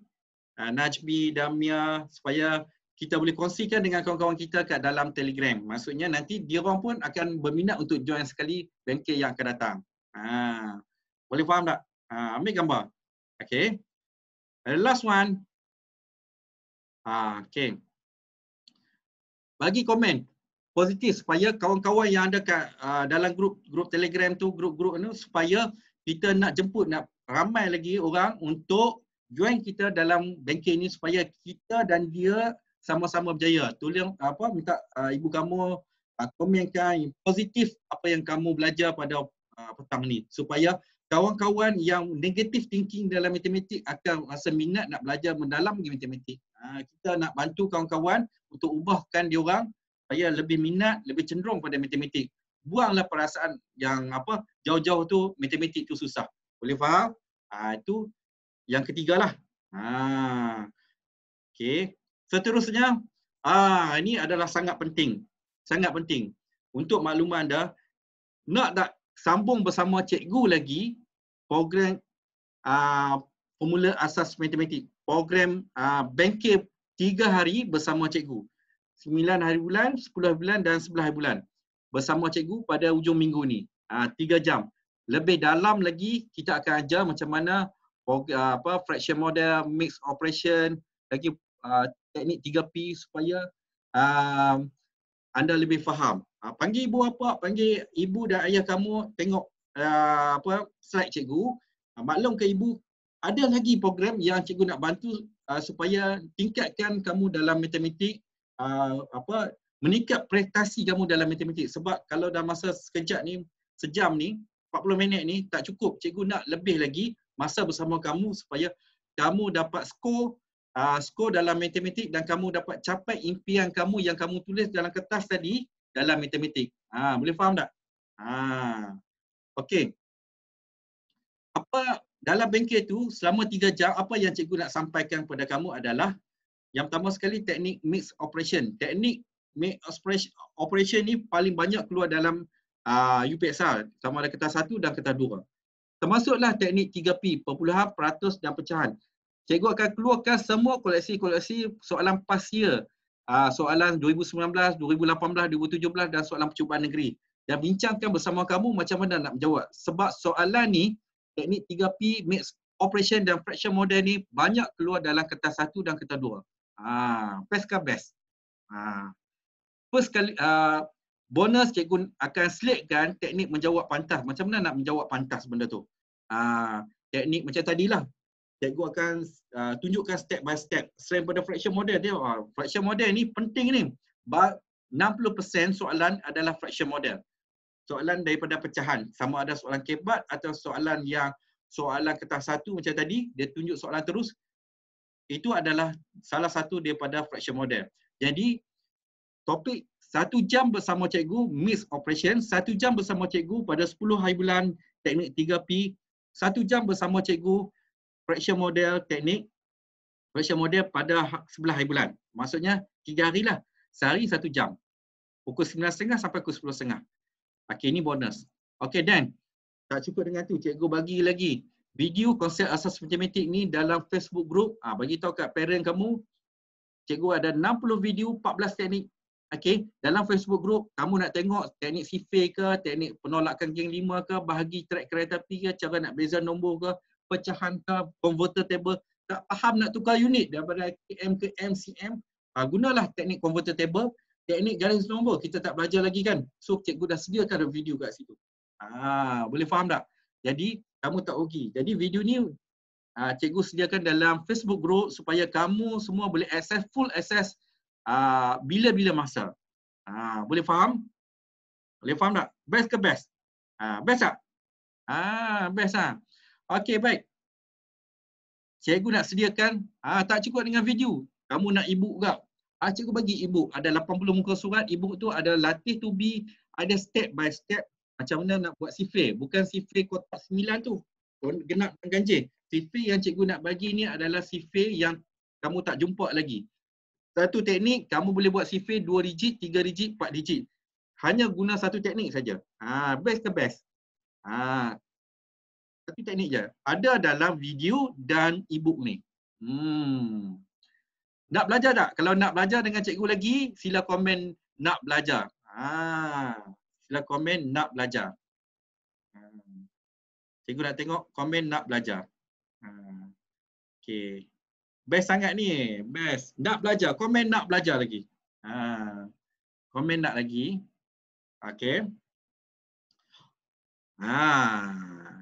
Ha, Najmi, Damia supaya kita boleh kongsikan dengan kawan-kawan kita kat dalam Telegram. Maksudnya nanti dia orang pun akan berminat untuk join sekali bengkel yang akan datang. Ha. Boleh faham tak? Ha, ambil gambar. Okay. And last one. Ah, okay. Bagi komen positif supaya kawan-kawan yang ada kat, uh, dalam grup grup Telegram tu, grup-grup tu supaya kita nak jemput nak ramai lagi orang untuk join kita dalam banking ni supaya kita dan dia sama-sama berjaya. Tolong apa minta uh, ibu kamu uh, komenkan positif apa yang kamu belajar pada uh, petang ni supaya kawan-kawan yang negative thinking dalam matematik akan rasa minat nak belajar mendalam di matematik. Ha, kita nak bantu kawan-kawan untuk ubahkan dia orang supaya lebih minat, lebih cenderung pada matematik. Buanglah perasaan yang apa jauh-jauh tu matematik tu susah. Boleh faham? Ha, itu yang ketigalah. Ha. Okay. Seterusnya, ha, ini adalah sangat penting. Sangat penting. Untuk maklumat anda, nak tak sambung bersama cikgu lagi program uh, ah, pemula asas matematik. Program uh, ah, bengkel tiga hari bersama cikgu. Sembilan hari bulan, sepuluh bulan dan sebelah bulan. Bersama cikgu pada ujung minggu ni. Ah, tiga jam. Lebih dalam lagi kita akan ajar macam mana uh, apa fraction model, mix operation, lagi uh, teknik 3P supaya uh, anda lebih faham. Uh, panggil ibu apa? Panggil ibu dan ayah kamu tengok Ah, apa slide cikgu ah, maklum ke ibu ada lagi program yang cikgu nak bantu ah, supaya tingkatkan kamu dalam matematik apa meningkat prestasi kamu dalam matematik sebab kalau dah masa sekejap ni sejam ni 40 minit ni tak cukup cikgu nak lebih lagi masa bersama kamu supaya kamu dapat skor uh, skor dalam matematik dan kamu dapat capai impian kamu yang kamu tulis dalam kertas tadi dalam matematik. Ha, boleh faham tak? Ha. Okey. Apa dalam bengkel tu selama 3 jam apa yang cikgu nak sampaikan kepada kamu adalah yang pertama sekali teknik mix operation. Teknik mix operation ni paling banyak keluar dalam uh, ah, UPSR sama ada kertas 1 dan kertas 2. Termasuklah teknik 3P, perpuluhan, peratus dan pecahan. Cikgu akan keluarkan semua koleksi-koleksi soalan past year, uh, soalan 2019, 2018, 2017 dan soalan percubaan negeri dan bincangkan bersama kamu macam mana nak menjawab. Sebab soalan ni, teknik 3P, mix operation dan fraction model ni banyak keluar dalam kertas satu dan kertas dua. Ha, best ke kan best? Ha. First kali, uh, bonus cikgu akan selitkan teknik menjawab pantas. Macam mana nak menjawab pantas benda tu? Ha, teknik macam tadilah. Cikgu akan uh, tunjukkan step by step. Selain pada fraction model dia, ha, uh, fraction model ni penting ni. But 60% soalan adalah fraction model soalan daripada pecahan sama ada soalan kebat atau soalan yang soalan kertas satu macam tadi dia tunjuk soalan terus itu adalah salah satu daripada fraction model jadi topik satu jam bersama cikgu miss operation satu jam bersama cikgu pada 10 hari bulan teknik 3P satu jam bersama cikgu fraction model teknik fraction model pada 11 ha, hari bulan maksudnya tiga hari lah sehari satu jam pukul 9.30 sampai pukul 10.30 Okey ini bonus. Okay, dan tak cukup dengan tu cikgu bagi lagi video konsep asas matematik ni dalam Facebook group. Ah ha, bagi tahu kat parent kamu cikgu ada 60 video 14 teknik. Okay, dalam Facebook group kamu nak tengok teknik sifir ke, teknik penolakan geng lima ke, bahagi track kereta api ke, cara nak beza nombor ke, pecahan ke, converter table, tak faham nak tukar unit daripada KM ke MCM, ha, ah, gunalah teknik converter table teknik garis nombor kita tak belajar lagi kan so cikgu dah sediakan video kat situ ah boleh faham tak jadi kamu tak rugi jadi video ni ah, cikgu sediakan dalam Facebook group supaya kamu semua boleh access full access ah, bila-bila masa ah boleh faham boleh faham tak best ke best ah best tak ah best ah okey baik cikgu nak sediakan ah tak cukup dengan video kamu nak ebook juga Ah, cikgu bagi ibu ada 80 muka surat, ibu tu ada latih to be ada step by step macam mana nak buat sifre Bukan sifre kotak 9 tu genap dan ganjil. sifre yang cikgu nak bagi ni adalah sifre yang kamu tak jumpa lagi. Satu teknik kamu boleh buat sifre 2 digit, 3 digit, 4 digit. Hanya guna satu teknik saja. Ha, best the best. Ha, satu teknik je. Ada dalam video dan ebook ni. Hmm. Nak belajar tak? Kalau nak belajar dengan cikgu lagi, sila komen nak belajar. Ha. Sila komen nak belajar. Ha. Cikgu nak tengok komen nak belajar. Ha. Okay. Best sangat ni. Best. Nak belajar. Komen nak belajar lagi. Ha. Komen nak lagi. Okay. Ha.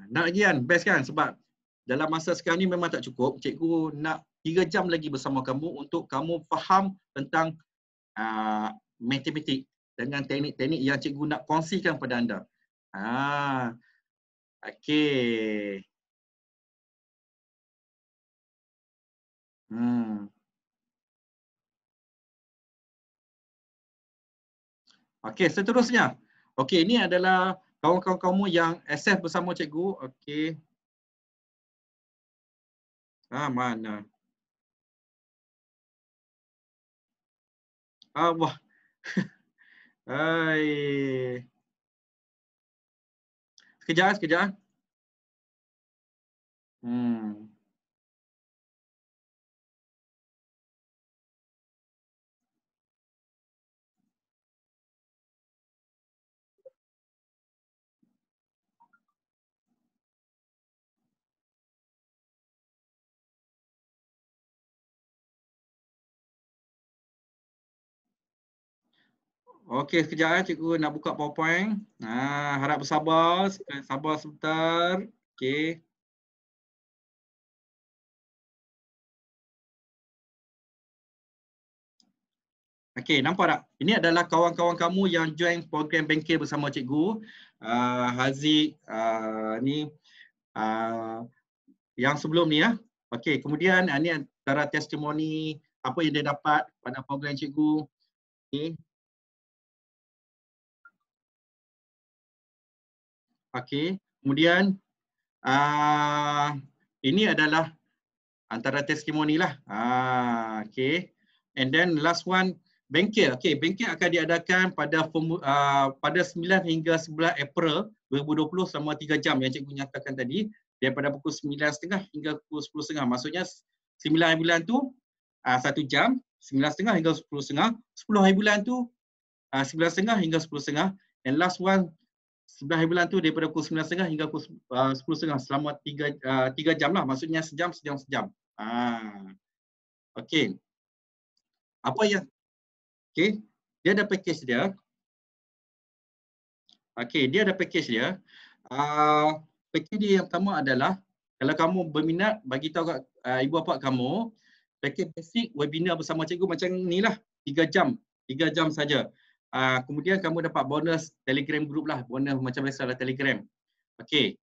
Nak lagi kan? Best kan? Sebab dalam masa sekarang ni memang tak cukup. Cikgu nak 3 jam lagi bersama kamu untuk kamu faham tentang uh, matematik dengan teknik-teknik yang cikgu nak kongsikan pada anda. Ah. Okey. Hmm. Okey, seterusnya. Okey, ini adalah kawan-kawan kamu yang access bersama cikgu. Okey. Ah, mana? Abah. Hai. Sekejap, eh, sekejap. Eh. Hmm. Okey, sekejap eh cikgu nak buka PowerPoint. Ha, harap bersabar, sabar sebentar. Okey. Okey, nampak tak? Ini adalah kawan-kawan kamu yang join program bengkel bersama cikgu. Uh, Haziq, uh, ni uh, yang sebelum ni ya. Okey, kemudian uh, ni antara testimoni apa yang dia dapat pada program cikgu. Okey, Okey, kemudian uh, ini adalah antara testimoni lah. Uh, okey, and then last one bengkel. Okey, bengkel akan diadakan pada uh, pada 9 hingga 11 April 2020 selama 3 jam yang cikgu nyatakan tadi daripada pukul 9.30 hingga pukul 10.30. Maksudnya 9 hari bulan tu uh, 1 jam, 9.30 hingga 10.30, 10 hari bulan tu uh, 9.30 hingga 10.30 and last one sebelah bulan tu daripada pukul 9.30 hingga pukul ah, uh, 10.30 selama 3, 3 ah, jam lah. Maksudnya sejam, sejam, sejam. Ha. Ah. Okay. Apa yang? Okay. Dia ada package dia. Okay. Dia ada package dia. Uh, package dia yang pertama adalah kalau kamu berminat, bagi tahu kat uh, ibu bapa kamu package basic webinar bersama cikgu macam ni lah. 3 jam. 3 jam saja. Uh, kemudian kamu dapat bonus telegram group lah, bonus macam biasa lah telegram. Okey.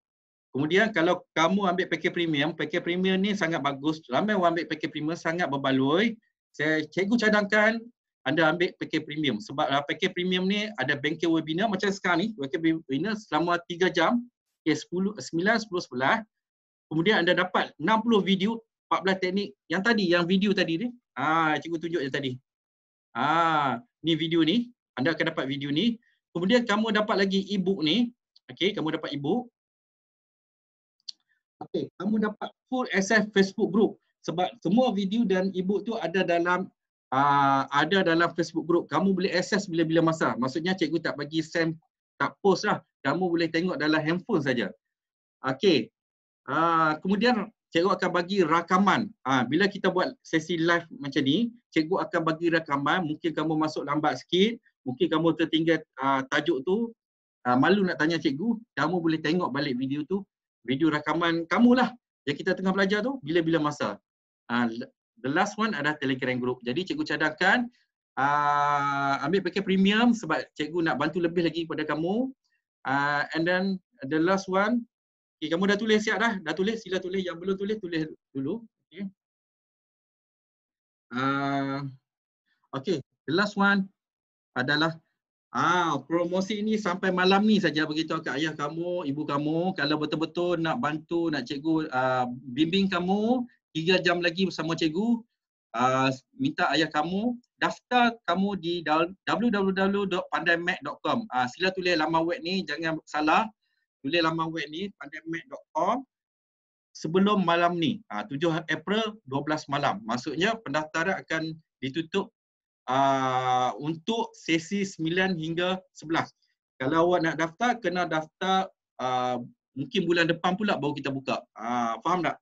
Kemudian kalau kamu ambil paket premium, paket premium ni sangat bagus. Ramai orang ambil paket premium sangat berbaloi. Saya cikgu cadangkan anda ambil paket premium. Sebab uh, paket premium ni ada bengkel webinar macam sekarang ni. Bengkel webinar selama 3 jam. Okay, 10, 9, 10, 11. Kemudian anda dapat 60 video, 14 teknik. Yang tadi, yang video tadi ni. Ah, cikgu tunjuk yang tadi. Ah, ni video ni anda akan dapat video ni. Kemudian kamu dapat lagi e-book ni. Okey, kamu dapat e-book. Okey, kamu dapat full SF Facebook group sebab semua video dan e-book tu ada dalam uh, ada dalam Facebook group. Kamu boleh access bila-bila masa. Maksudnya cikgu tak bagi send tak post lah. Kamu boleh tengok dalam handphone saja. Okay. Uh, ah, kemudian cikgu akan bagi rakaman. Uh, bila kita buat sesi live macam ni, cikgu akan bagi rakaman. Mungkin kamu masuk lambat sikit mungkin kamu tertinggal uh, tajuk tu uh, malu nak tanya cikgu kamu boleh tengok balik video tu video rakaman kamu lah. yang kita tengah belajar tu bila-bila masa uh, the last one adalah telegram group jadi cikgu cadangkan uh, ambil pakai premium sebab cikgu nak bantu lebih lagi pada kamu uh, and then the last one Okay, kamu dah tulis siap dah? Dah tulis? Sila tulis. Yang belum tulis, tulis dulu. Okay. Uh, okay, the last one adalah ah promosi ini sampai malam ni saja begitu ke ayah kamu, ibu kamu kalau betul-betul nak bantu nak cikgu uh, bimbing kamu 3 jam lagi bersama cikgu uh, minta ayah kamu daftar kamu di www.pandaimac.com uh, ah, sila tulis laman web ni jangan salah tulis laman web ni pandaimac.com sebelum malam ni uh, 7 April 12 malam maksudnya pendaftaran akan ditutup Ah, untuk sesi 9 hingga 11. Kalau awak nak daftar, kena daftar uh, mungkin bulan depan pula baru kita buka. Uh, faham tak?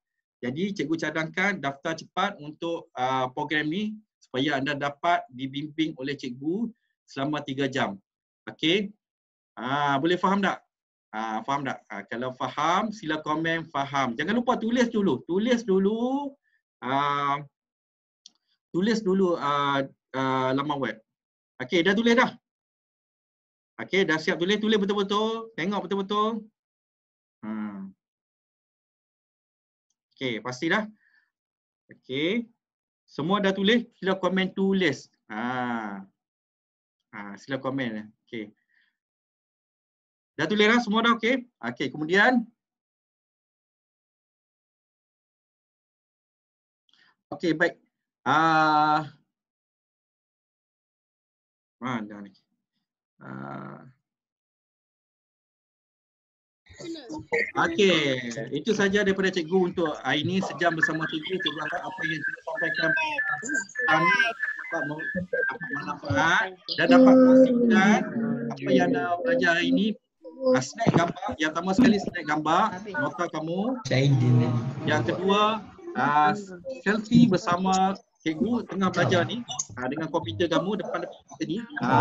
Jadi cikgu cadangkan daftar cepat untuk uh, program ni supaya anda dapat dibimbing oleh cikgu selama 3 jam. Okay? Uh, boleh faham tak? uh, faham tak? Uh, kalau faham sila komen faham. Jangan lupa tulis dulu. Tulis dulu uh, tulis dulu uh, Uh, laman web. Okey, dah tulis dah. Okey, dah siap tulis, tulis betul-betul, tengok betul-betul. Hmm. Okey, pasti dah. Okey. Semua dah tulis, sila komen tulis. Ha. Ha, sila komen. Okey. Dah tulis dah semua dah okey. Okey, kemudian Okey, baik. Ah uh, ما ah, عندك ah. Okey, itu saja daripada cikgu untuk hari ini sejam bersama cikgu. Cikgu harap apa yang cikgu sampaikan kami dapat manfaat dan dapat pastikan apa yang anda belajar hari ini. aspek ah, gambar, yang pertama sekali snack gambar, nota kamu. Yang kedua, uh, selfie bersama cikgu tengah belajar ni ha, dengan komputer kamu depan depan kita ni. Ha,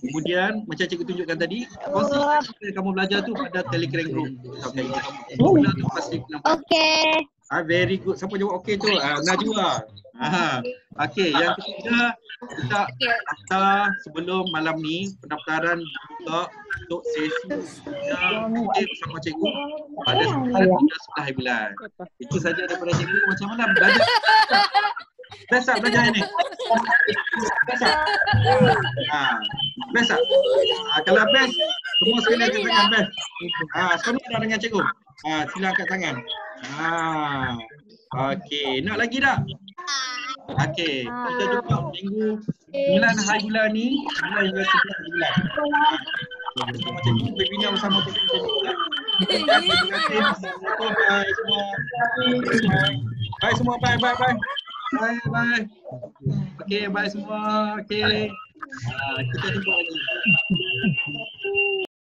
kemudian macam cikgu tunjukkan tadi, kursi kamu belajar tu pada Telegram group. Okey. Okey. Ha, very good. Siapa jawab okey tu? Ha, Najwa. Ha. Okey, yang ketiga kita kata sebelum malam ni pendaftaran dibuka untuk sesi kita bersama cikgu pada sudah 11 bulan. Itu saja daripada cikgu macam mana belajar. Best tak belajar ni? Best tak? Ha. Best Kalau best, semua sekali akan tengah best. Ha. Semua dah dengar cikgu. Ha. Sila angkat tangan. Ha. Okey. Nak lagi tak? Okey. Kita jumpa minggu bulan hari bulan ni. 9 hingga 11 hari bulan. Macam ni, webinar bersama kita macam Terima kasih. Bye semua. Bye semua. Bye bye bye. Bye bye. Okay bye semua. Okay. Ah, kita jumpa lagi.